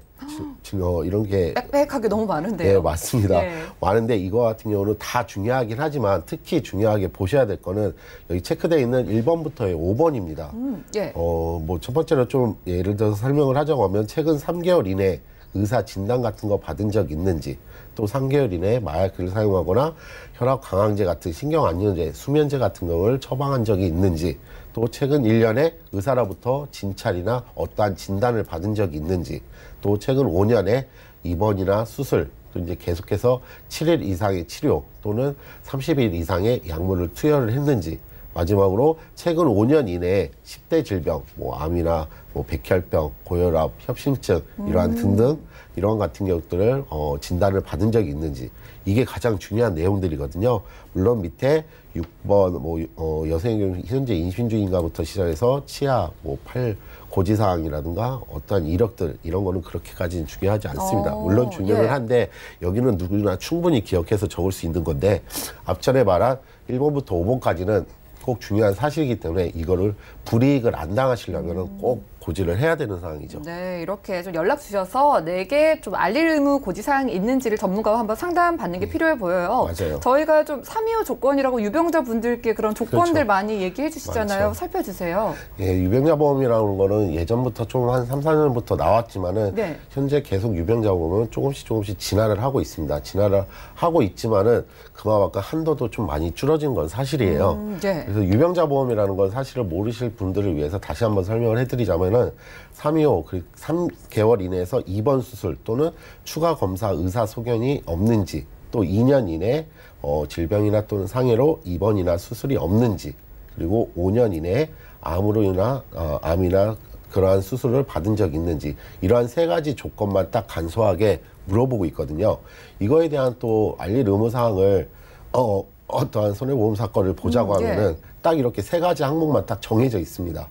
지금 이런 게 빽빽하게 너무 많은데요. 네, 맞습니다. 네. 많은데 이거 같은 경우는 다 중요하긴 하지만 특히 중요하게 보셔야 될 거는 여기 체크되어 있는 1번부터의 5번입니다. 음, 예. 어, 뭐 첫 번째로 좀 예를 들어서 설명을 하자고 하면 최근 3개월 이내 의사 진단 같은 거 받은 적 있는지 또 3개월 이내에 마약을 사용하거나 혈압 강항제 같은 신경안정제, 수면제 같은 경를 처방한 적이 있는지 또 최근 1년에 의사로부터 진찰이나 어떠한 진단을 받은 적이 있는지, 또 최근 5년에 입원이나 수술, 또 이제 계속해서 7일 이상의 치료 또는 30일 이상의 약물을 투여를 했는지, 마지막으로 최근 5년 이내에 10대 질병, 뭐 암이나 뭐 백혈병, 고혈압, 협심증 이러한 음. 등등 이런 같은 경우들을 어, 진단을 받은 적이 있는지 이게 가장 중요한 내용들이거든요. 물론 밑에 6번 뭐 어, 여성의 현재 임신중인가부터 시작해서 치아 뭐팔 고지사항이라든가 어떠한 이력들 이런 거는 그렇게까지는 중요하지 않습니다. 오, 어, 물론 중요는 예. 한데 여기는 누구나 충분히 기억해서 적을 수 있는 건데 앞전에 말한 1번부터 5번까지는 꼭 중요한 사실이기 때문에 이거를 불이익을 안 당하시려면 음. 꼭 고지를 해야 되는 상황이죠 네, 이렇게 좀 연락 주셔서 내게 좀 알릴 의무 고지사항이 있는지를 전문가와 한번 상담 받는 게 네. 필요해 보여요. 맞아요. 저희가 좀 3.25 조건이라고 유병자 분들께 그런 그렇죠. 조건들 그렇죠. 많이 얘기해 주시잖아요. 많죠. 살펴주세요. 예, 유병자 보험이라는 거는 예전부터 좀 한 3, 4년부터 나왔지만은 네. 현재 계속 유병자 보험은 조금씩 조금씩 진화를 하고 있습니다. 진화를 하고 있지만은 그만큼 한도도 좀 많이 줄어진 건 사실이에요. 음, 네. 그래서 유병자 보험이라는 건 사실을 모르실 분들을 위해서 다시 한번 설명을 해드리자면은 325 3개월 이내에서 입원 수술 또는 추가 검사 의사 소견이 없는지 또 2년 이내 어, 질병이나 또는 상해로 입원이나 수술이 없는지 그리고 5년 이내에 암으로 인한 어, 암이나 그러한 수술을 받은 적 있는지 이러한 세 가지 조건만 딱 간소하게 물어보고 있거든요. 이거에 대한 또 알릴 의무 사항을 어, 어, 어떠한 손해보험 사건을 보자고 음, 예. 하면은 딱 이렇게 세 가지 항목만 딱 정해져 있습니다.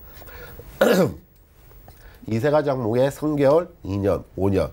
이 세 가지 항목에 3개월, 2년, 5년.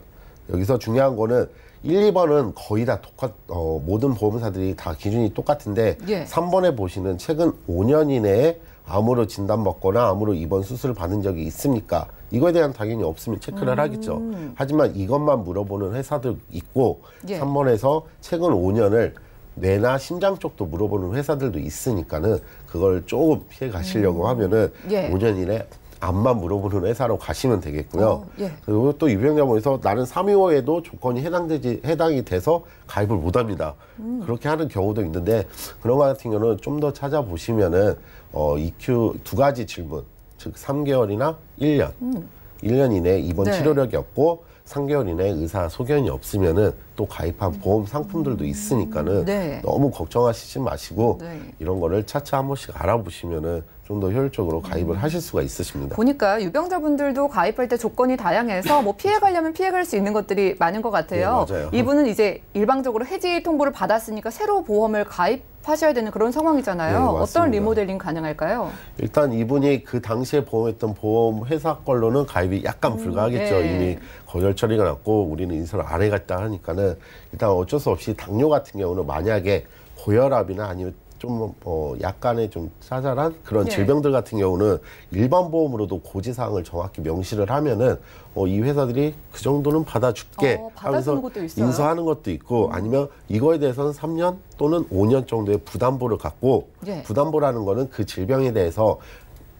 여기서 중요한 거는 1, 2번은 거의 다 똑같, 어, 모든 보험사들이 다 기준이 똑같은데 예. 3번에 보시는 최근 5년 이내에 암으로 진단받거나 암으로 입원 수술을 받은 적이 있습니까? 이거에 대한 당연히 없으면 체크를 음. 하겠죠. 하지만 이것만 물어보는 회사도 있고 예. 3번에서 최근 5년을 뇌나 심장 쪽도 물어보는 회사들도 있으니까는 그걸 조금 피해 가시려고 음. 하면은 예. 5년 이내 암만 물어보는 회사로 가시면 되겠고요. 어, 예. 그리고 또 유병자본에서 나는 3위호에도 조건이 해당되지 해당이 돼서 가입을 못합니다. 음. 그렇게 하는 경우도 있는데 그런 것 같은 경우는 좀 더 찾아보시면은 어, EQ 두 가지 질문, 즉 3개월이나 1년, 음. 1년 이내 입원 네. 치료력이 없고 3개월 이내에 의사 소견이 없으면은 또 가입한 보험 상품들도 있으니까는 네. 너무 걱정하시지 마시고 네. 이런 거를 차차 한 번씩 알아보시면은 좀더 효율적으로 음. 가입을 하실 수가 있으십니다. 보니까 유병자분들도 가입할 때 조건이 다양해서 뭐 피해 가려면 피해 갈수 있는 것들이 많은 것 같아요. 네, 맞아요. 이분은 이제 일방적으로 해지 통보를 받았으니까 새로 보험을 가입 하셔야 되는 그런 상황이잖아요. 네, 어떤 리모델링 가능할까요? 일단 이분이 그 당시에 보험했던 보험 회사 걸로는 가입이 약간 음, 불가하겠죠. 음, 네. 이미 거절 처리가 났고 우리는 인사를 안 해갔다 하니까는 일단 어쩔 수 없이 당뇨 같은 경우는 만약에 고혈압이나 아니면 좀뭐 약간의 좀사잘란 그런 예. 질병들 같은 경우는 일반 보험으로도 고지 사항을 정확히 명시를 하면은 어, 이 회사들이 그 정도는 받아줄게 어, 하면서 것도 인수하는 것도 있고 음. 아니면 이거에 대해서는 3년 또는 5년 정도의 부담보를 갖고 예. 부담보라는 거는 그 질병에 대해서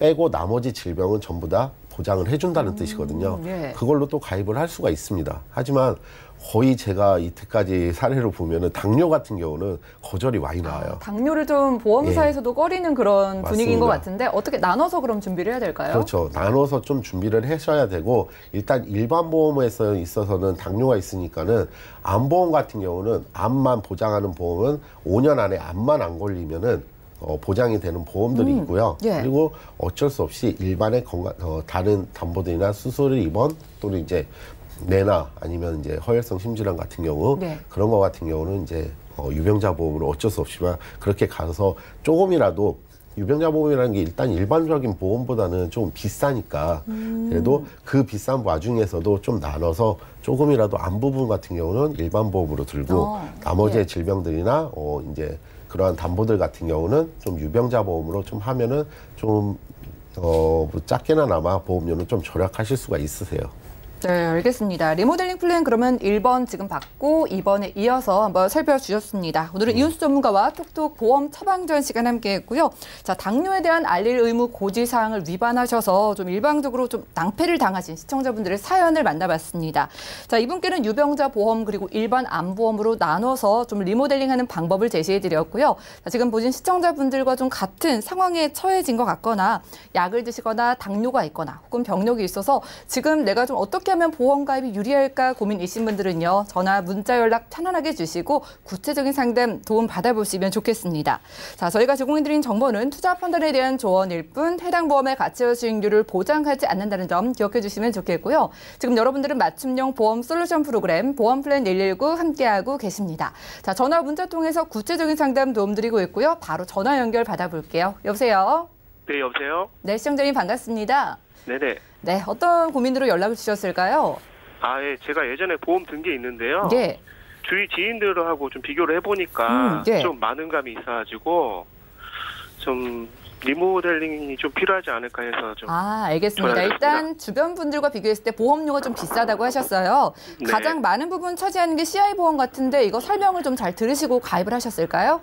빼고 나머지 질병은 전부 다 보장을 해준다는 음, 뜻이거든요. 예. 그걸로 또 가입을 할 수가 있습니다. 하지만 거의 제가 이때까지 사례로 보면은 당뇨 같은 경우는 거절이 많이 아, 나와요. 아, 당뇨를 좀 보험사에서도 예. 꺼리는 그런 맞습니다. 분위기인 것 같은데 어떻게 나눠서 그럼 준비를 해야 될까요? 그렇죠. 나눠서 좀 준비를 하셔야 되고 일단 일반 보험에서 있어서는 당뇨가 있으니까는 암보험 같은 경우는 암만 보장하는 보험은 5년 안에 암만 안 걸리면은 어, 보장이 되는 보험들이 음, 있고요. 예. 그리고 어쩔 수 없이 일반의 건강, 어, 다른 담보들이나 수술 을 입원 또는 이제 뇌나 아니면 이제 허혈성 심질환 같은 경우 네. 그런 거 같은 경우는 이제 어, 유병자 보험으로 어쩔 수 없지만 그렇게 가서 조금이라도 유병자 보험이라는 게 일단 일반적인 보험보다는 좀 비싸니까 음. 그래도 그 비싼 와중에서도 좀 나눠서 조금이라도 안 부분 같은 경우는 일반 보험으로 들고 어, 나머지 예. 질병들이나 어 이제 그러한 담보들 같은 경우는 좀 유병자 보험으로 좀 하면은 좀 어, 뭐 작게나나마 보험료는 좀 절약하실 수가 있으세요. 네, 알겠습니다. 리모델링 플랜 그러면 1번 지금 받고 2번에 이어서 한번 살펴 주셨습니다. 오늘은 음. 네. 이웃수 전문가와 톡톡 보험 처방전 시간 함께했고요. 자, 당뇨에 대한 알릴 의무 고지 사항을 위반하셔서 좀 일방적으로 좀 낭패를 당하신 시청자분들의 사연을 만나봤습니다. 자, 이분께는 유병자 보험 그리고 일반 암보험으로 나눠서 좀 리모델링하는 방법을 제시해 드렸고요. 자, 지금 보신 시청자분들과 좀 같은 상황에 처해진 것 같거나 약을 드시거나 당뇨가 있거나 혹은 병력이 있어서 지금 내가 좀 어떻게 어떻 하면 보험 가입이 유리할까 고민이신 분들은요. 전화, 문자 연락 편안하게 주시고 구체적인 상담 도움 받아보시면 좋겠습니다. 자, 저희가 제공해드린 정보는 투자 판단에 대한 조언일 뿐 해당 보험의 가치와 수익률을 보장하지 않는다는 점 기억해 주시면 좋겠고요. 지금 여러분들은 맞춤형 보험 솔루션 프로그램 보험 플랜 119 함께하고 계십니다. 자, 전화 문자 통해서 구체적인 상담 도움 드리고 있고요. 바로 전화 연결 받아볼게요. 여보세요? 네, 여보세요? 네, 시청자님 반갑습니다. 네네. 네, 어떤 고민으로 연락을 주셨을까요? 아, 예, 제가 예전에 보험 든 게 있는데요. 예. 주위 지인들하고 좀 비교를 해보니까 음, 예. 좀 많은 감이 있어가지고 좀 리모델링이 좀 필요하지 않을까 해서 좀. 아, 알겠습니다. 일단 주변 분들과 비교했을 때 보험료가 좀 비싸다고 하셨어요. 네. 가장 많은 부분 차지하는 게 CI 보험 같은데 이거 설명을 좀 잘 들으시고 가입을 하셨을까요?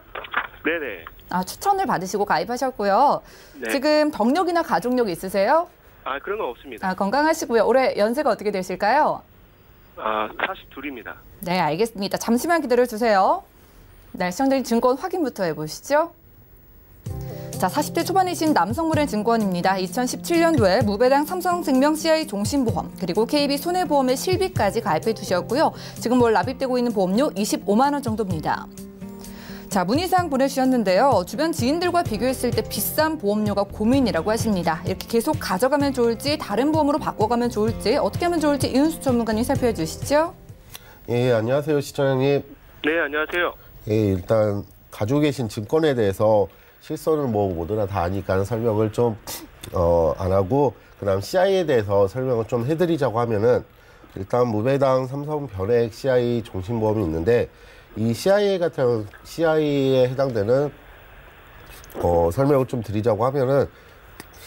네네. 아, 추천을 받으시고 가입하셨고요. 네. 지금 병력이나 가족력 있으세요? 아, 그런 건 없습니다. 아, 건강하시고요. 올해 연세가 어떻게 되실까요? 아, 42입니다. 네, 알겠습니다. 잠시만 기다려 주세요. 날씨형들 네, 증권 확인부터 해보시죠. 자, 40대 초반이신 남성물의 증권입니다. 2017년도에 무배당 삼성생명 CI 종신보험 그리고 KB 손해보험의 실비까지 가입해 두셨고요. 지금 월 납입되고 있는 보험료 25만 원 정도입니다. 자, 문의사항 보내주셨는데요. 주변 지인들과 비교했을 때 비싼 보험료가 고민이라고 하십니다. 이렇게 계속 가져가면 좋을지 다른 보험으로 바꿔가면 좋을지 어떻게 하면 좋을지 이윤수 전문가님 살펴 주시죠. 예, 안녕하세요, 시청자님. 네, 안녕하세요. 예, 일단 가지고 계신 증권에 대해서 실손을 뭐 모두나 다 아니까 설명을 좀, 어, 안 하고, 그 다음 CI에 대해서 설명을 좀 해드리자고 하면은, 일단 무배당 삼성 변액 CI 종신보험이 있는데, 이 CIA 같은 CIA에 해당되는 어, 설명을 좀 드리자고 하면은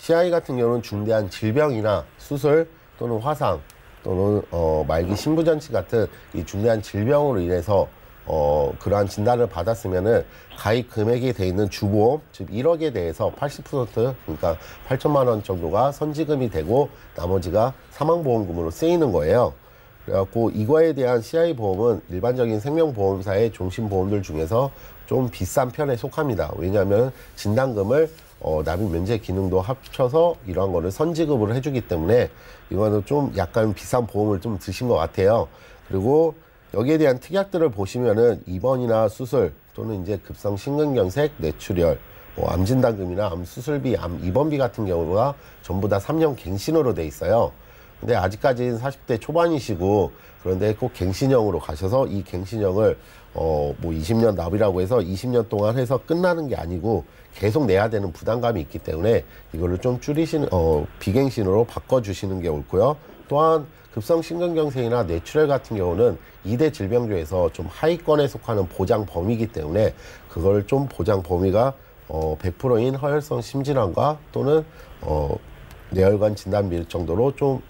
CIA 같은 경우는 중대한 질병이나 수술 또는 화상 또는 어, 말기 신부전치 같은 이 중대한 질병으로 인해서 어, 그러한 진단을 받았으면은 가입 금액이 돼 있는 주보험 즉 1억에 대해서 80% 그러니까 8천만 원 정도가 선지금이 되고 나머지가 사망보험금으로 쓰이는 거예요. 그래갖고 이거에 대한 CI 보험은 일반적인 생명보험사의 종신보험들 중에서 좀 비싼 편에 속합니다. 왜냐하면 진단금을 어, 납입 면제 기능도 합쳐서 이러한 거를 선지급으로 해주기 때문에 이거는 좀 약간 비싼 보험을 좀 드신 것 같아요. 그리고 여기에 대한 특약들을 보시면은 입원이나 수술 또는 이제 급성 심근경색, 뇌출혈, 뭐 암진단금이나 암수술비, 암입원비 같은 경우가 전부 다 3년 갱신으로 돼 있어요. 근데 아직까지는 40대 초반이시고 그런데 꼭 갱신형으로 가셔서 이 갱신형을 어뭐 20년 납이라고 해서 20년 동안 해서 끝나는 게 아니고 계속 내야 되는 부담감이 있기 때문에 이거를 좀 줄이시는 어 비갱신으로 바꿔 주시는 게 옳고요. 또한 급성 신근경색이나 뇌출혈 같은 경우는 이대 질병조에서 좀 하위권에 속하는 보장 범위이기 때문에 그걸 좀 보장 범위가 어 100%인 허혈성 심질환과 또는 어 뇌혈관 진단 밀 정도로 좀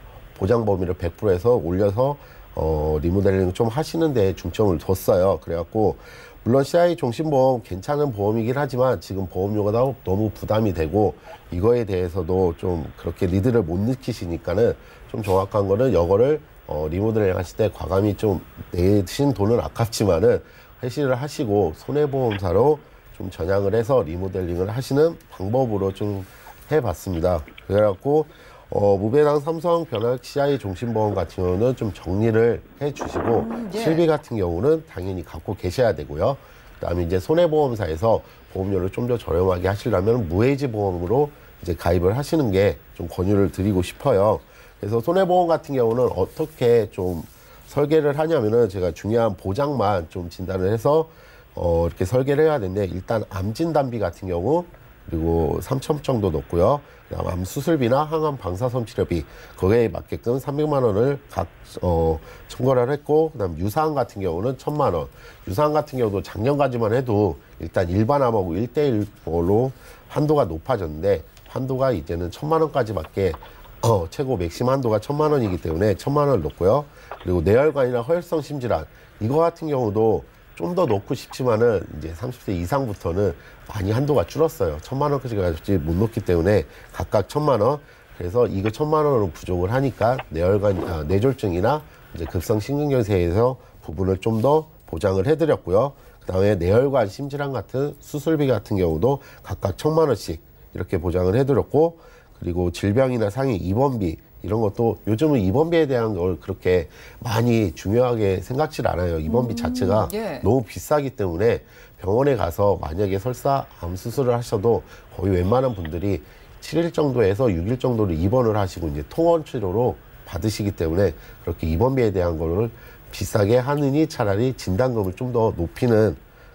보장 범위를 100%에서 올려서 어, 리모델링 좀 하시는 데 중점을 뒀어요. 그래갖고 물론 CI 종신보험 괜찮은 보험이긴 하지만 지금 보험료가 너무 부담이 되고 이거에 대해서도 좀 그렇게 리드를 못 느끼시니까는 좀 정확한 거는 여거를 어, 리모델링 하실 때 과감히 좀 내신 돈은 아깝지만은 회신을 하시고 손해보험사로 좀 전향을 해서 리모델링을 하시는 방법으로 좀 해봤습니다. 그래갖고 어, 무배당 삼성 변학 CI 종신보험 같은 경우는 좀 정리를 해주시고 음, 예. 실비 같은 경우는 당연히 갖고 계셔야 되고요. 그다음에 이제 손해보험사에서 보험료를 좀 더 저렴하게 하시려면 무해지 보험으로 이제 가입을 하시는 게 좀 권유를 드리고 싶어요. 그래서 손해보험 같은 경우는 어떻게 좀 설계를 하냐면은 제가 중요한 보장만 좀 진단을 해서 어, 이렇게 설계를 해야 되는데 일단 암진단비 같은 경우 그리고 삼천 정도 넣고요. 암 수술비나 항암 방사선 치료비 거기에 맞게끔 300만 원을 각 어, 청구를 했고 그다음 유사암 같은 경우는 1000만 원. 유사암 같은 경우도 작년까지만 해도 일단 일반 암하고 1대1로 한도가 높아졌는데 한도가 이제는 1000만 원까지밖에 어, 최고 맥심 한도가 1000만 원이기 때문에 1000만 원을 놓고요. 그리고 뇌혈관이나 허혈성 심질환 이거 같은 경우도 좀더 넣고 싶지만은 이제 30세 이상부터는 많이 한도가 줄었어요. 천만 원까지 못 넣기 때문에 각각 천만 원. 그래서 이거 천만 원으로 부족을 하니까 뇌혈관 아, 뇌졸중이나 이제 급성 신경경색에서 부분을 좀 더 보장을 해드렸고요. 그다음에 뇌혈관 심질환 같은 수술비 같은 경우도 각각 천만 원씩 이렇게 보장을 해드렸고 그리고 질병이나 상해 입원비 이런 것도 요즘은 입원비에 대한 걸 그렇게 많이 중요하게 생각질 않아요. 입원비 음, 자체가 예. 너무 비싸기 때문에 병원에 가서 만약에 설사 암 수술을 하셔도 거의 웬만한 분들이 7일 정도에서 6일 정도를 입원을 하시고 이제 통원 치료로 받으시기 때문에 그렇게 입원비에 대한 거를 비싸게 하느니 차라리 진단금을 좀 더 높이는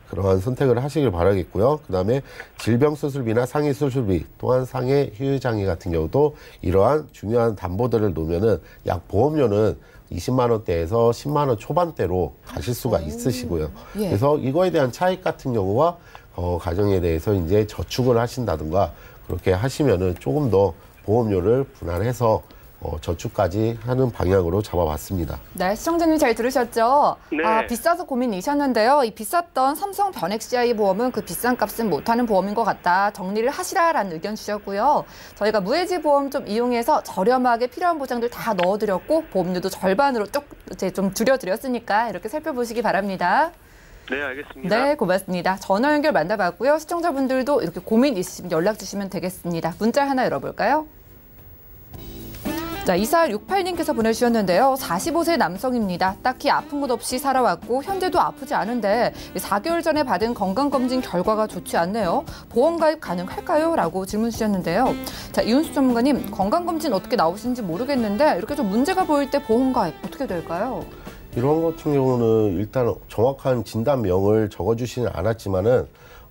그러한 선택을 하시길 바라겠고요. 그 다음에 질병수술비나 상해수술비 또한 상해 휴유장애 같은 경우도 이러한 중요한 담보들을 놓으면은 약 보험료는 20만 원대에서 10만 원 초반대로 가실 수가 음. 있으시고요. 예. 그래서 이거에 대한 차익 같은 경우와 어, 가정에 대해서 이제 저축을 하신다든가 그렇게 하시면은 조금 더 보험료를 분할해서 어, 저축까지 하는 방향으로 잡아봤습니다. 네, 시청자님 잘 들으셨죠? 네. 아, 비싸서 고민이셨는데요. 이 비쌌던 삼성 변액 CI 보험은 그 비싼 값은 못하는 보험인 것 같다. 정리를 하시라라는 의견 주셨고요. 저희가 무해지 보험 좀 이용해서 저렴하게 필요한 보장들 다 넣어드렸고 보험료도 절반으로 쭉 이제 좀 줄여드렸으니까 이렇게 살펴보시기 바랍니다. 네, 알겠습니다. 네, 고맙습니다. 전화 연결 만나봤고요. 시청자분들도 이렇게 고민 있으시면 연락 주시면 되겠습니다. 문자 하나 열어볼까요? 자, 2468님께서 보내주셨는데요. 45세 남성입니다. 딱히 아픈 곳 없이 살아왔고 현재도 아프지 않은데 4개월 전에 받은 건강검진 결과가 좋지 않네요. 보험 가입 가능할까요? 라고 질문 주셨는데요. 자, 이윤수 전문가님 건강검진 어떻게 나오신지 모르겠는데 이렇게 좀 문제가 보일 때 보험 가입 어떻게 될까요? 이런 같은 경우는 일단 정확한 진단명을 적어주시는 않았지만은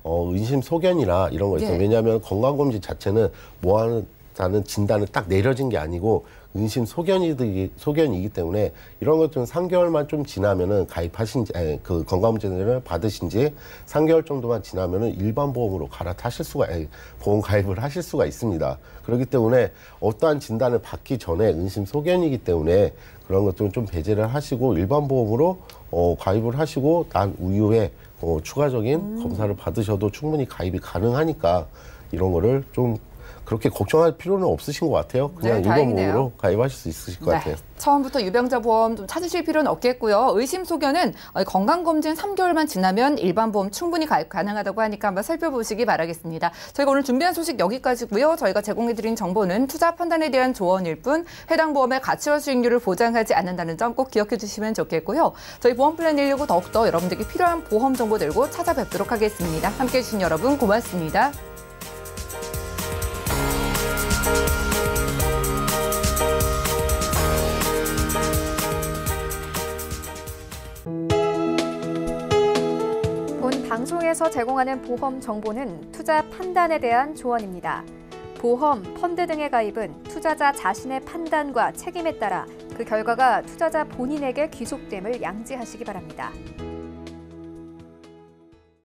어, 의심 소견이나 이런 거 있어요. 예. 왜냐하면 건강검진 자체는 뭐 하는 다는 진단을 딱 내려진 게 아니고 은심 소견이기, 소견이기 때문에 이런 것들은 3개월만 좀 지나면은 가입하신지, 아니, 그 건강보험진단을 받으신지 3개월 정도만 지나면은 일반 보험으로 갈아타실 수가, 아니, 보험 가입을 하실 수가 있습니다. 그렇기 때문에 어떠한 진단을 받기 전에 은심 소견이기 때문에 그런 것들은 좀 배제를 하시고 일반 보험으로 어, 가입을 하시고 난 이후에 어, 추가적인 음. 검사를 받으셔도 충분히 가입이 가능하니까 이런 거를 좀 그렇게 걱정할 필요는 없으신 것 같아요. 네, 그냥 네, 유보험으로 가입하실 수 있으실 것 네. 같아요. 처음부터 유병자 보험 좀 찾으실 필요는 없겠고요. 의심 소견은 어, 건강검진 3개월만 지나면 일반 보험 충분히 가입 가능하다고 하니까 한번 살펴보시기 바라겠습니다. 저희가 오늘 준비한 소식 여기까지고요. 저희가 제공해드린 정보는 투자 판단에 대한 조언일 뿐 해당 보험의 가치와 수익률을 보장하지 않는다는 점 꼭 기억해 주시면 좋겠고요. 저희 보험플랜 1리고 더욱더 여러분들에 필요한 보험 정보 들고 찾아뵙도록 하겠습니다. 함께해 주신 여러분 고맙습니다. 방송에서 제공하는 보험 정보는 투자 판단에 대한 조언입니다. 보험, 펀드 등의 가입은 투자자 자신의 판단과 책임에 따라 그 결과가 투자자 본인에게 귀속됨을 양지하시기 바랍니다.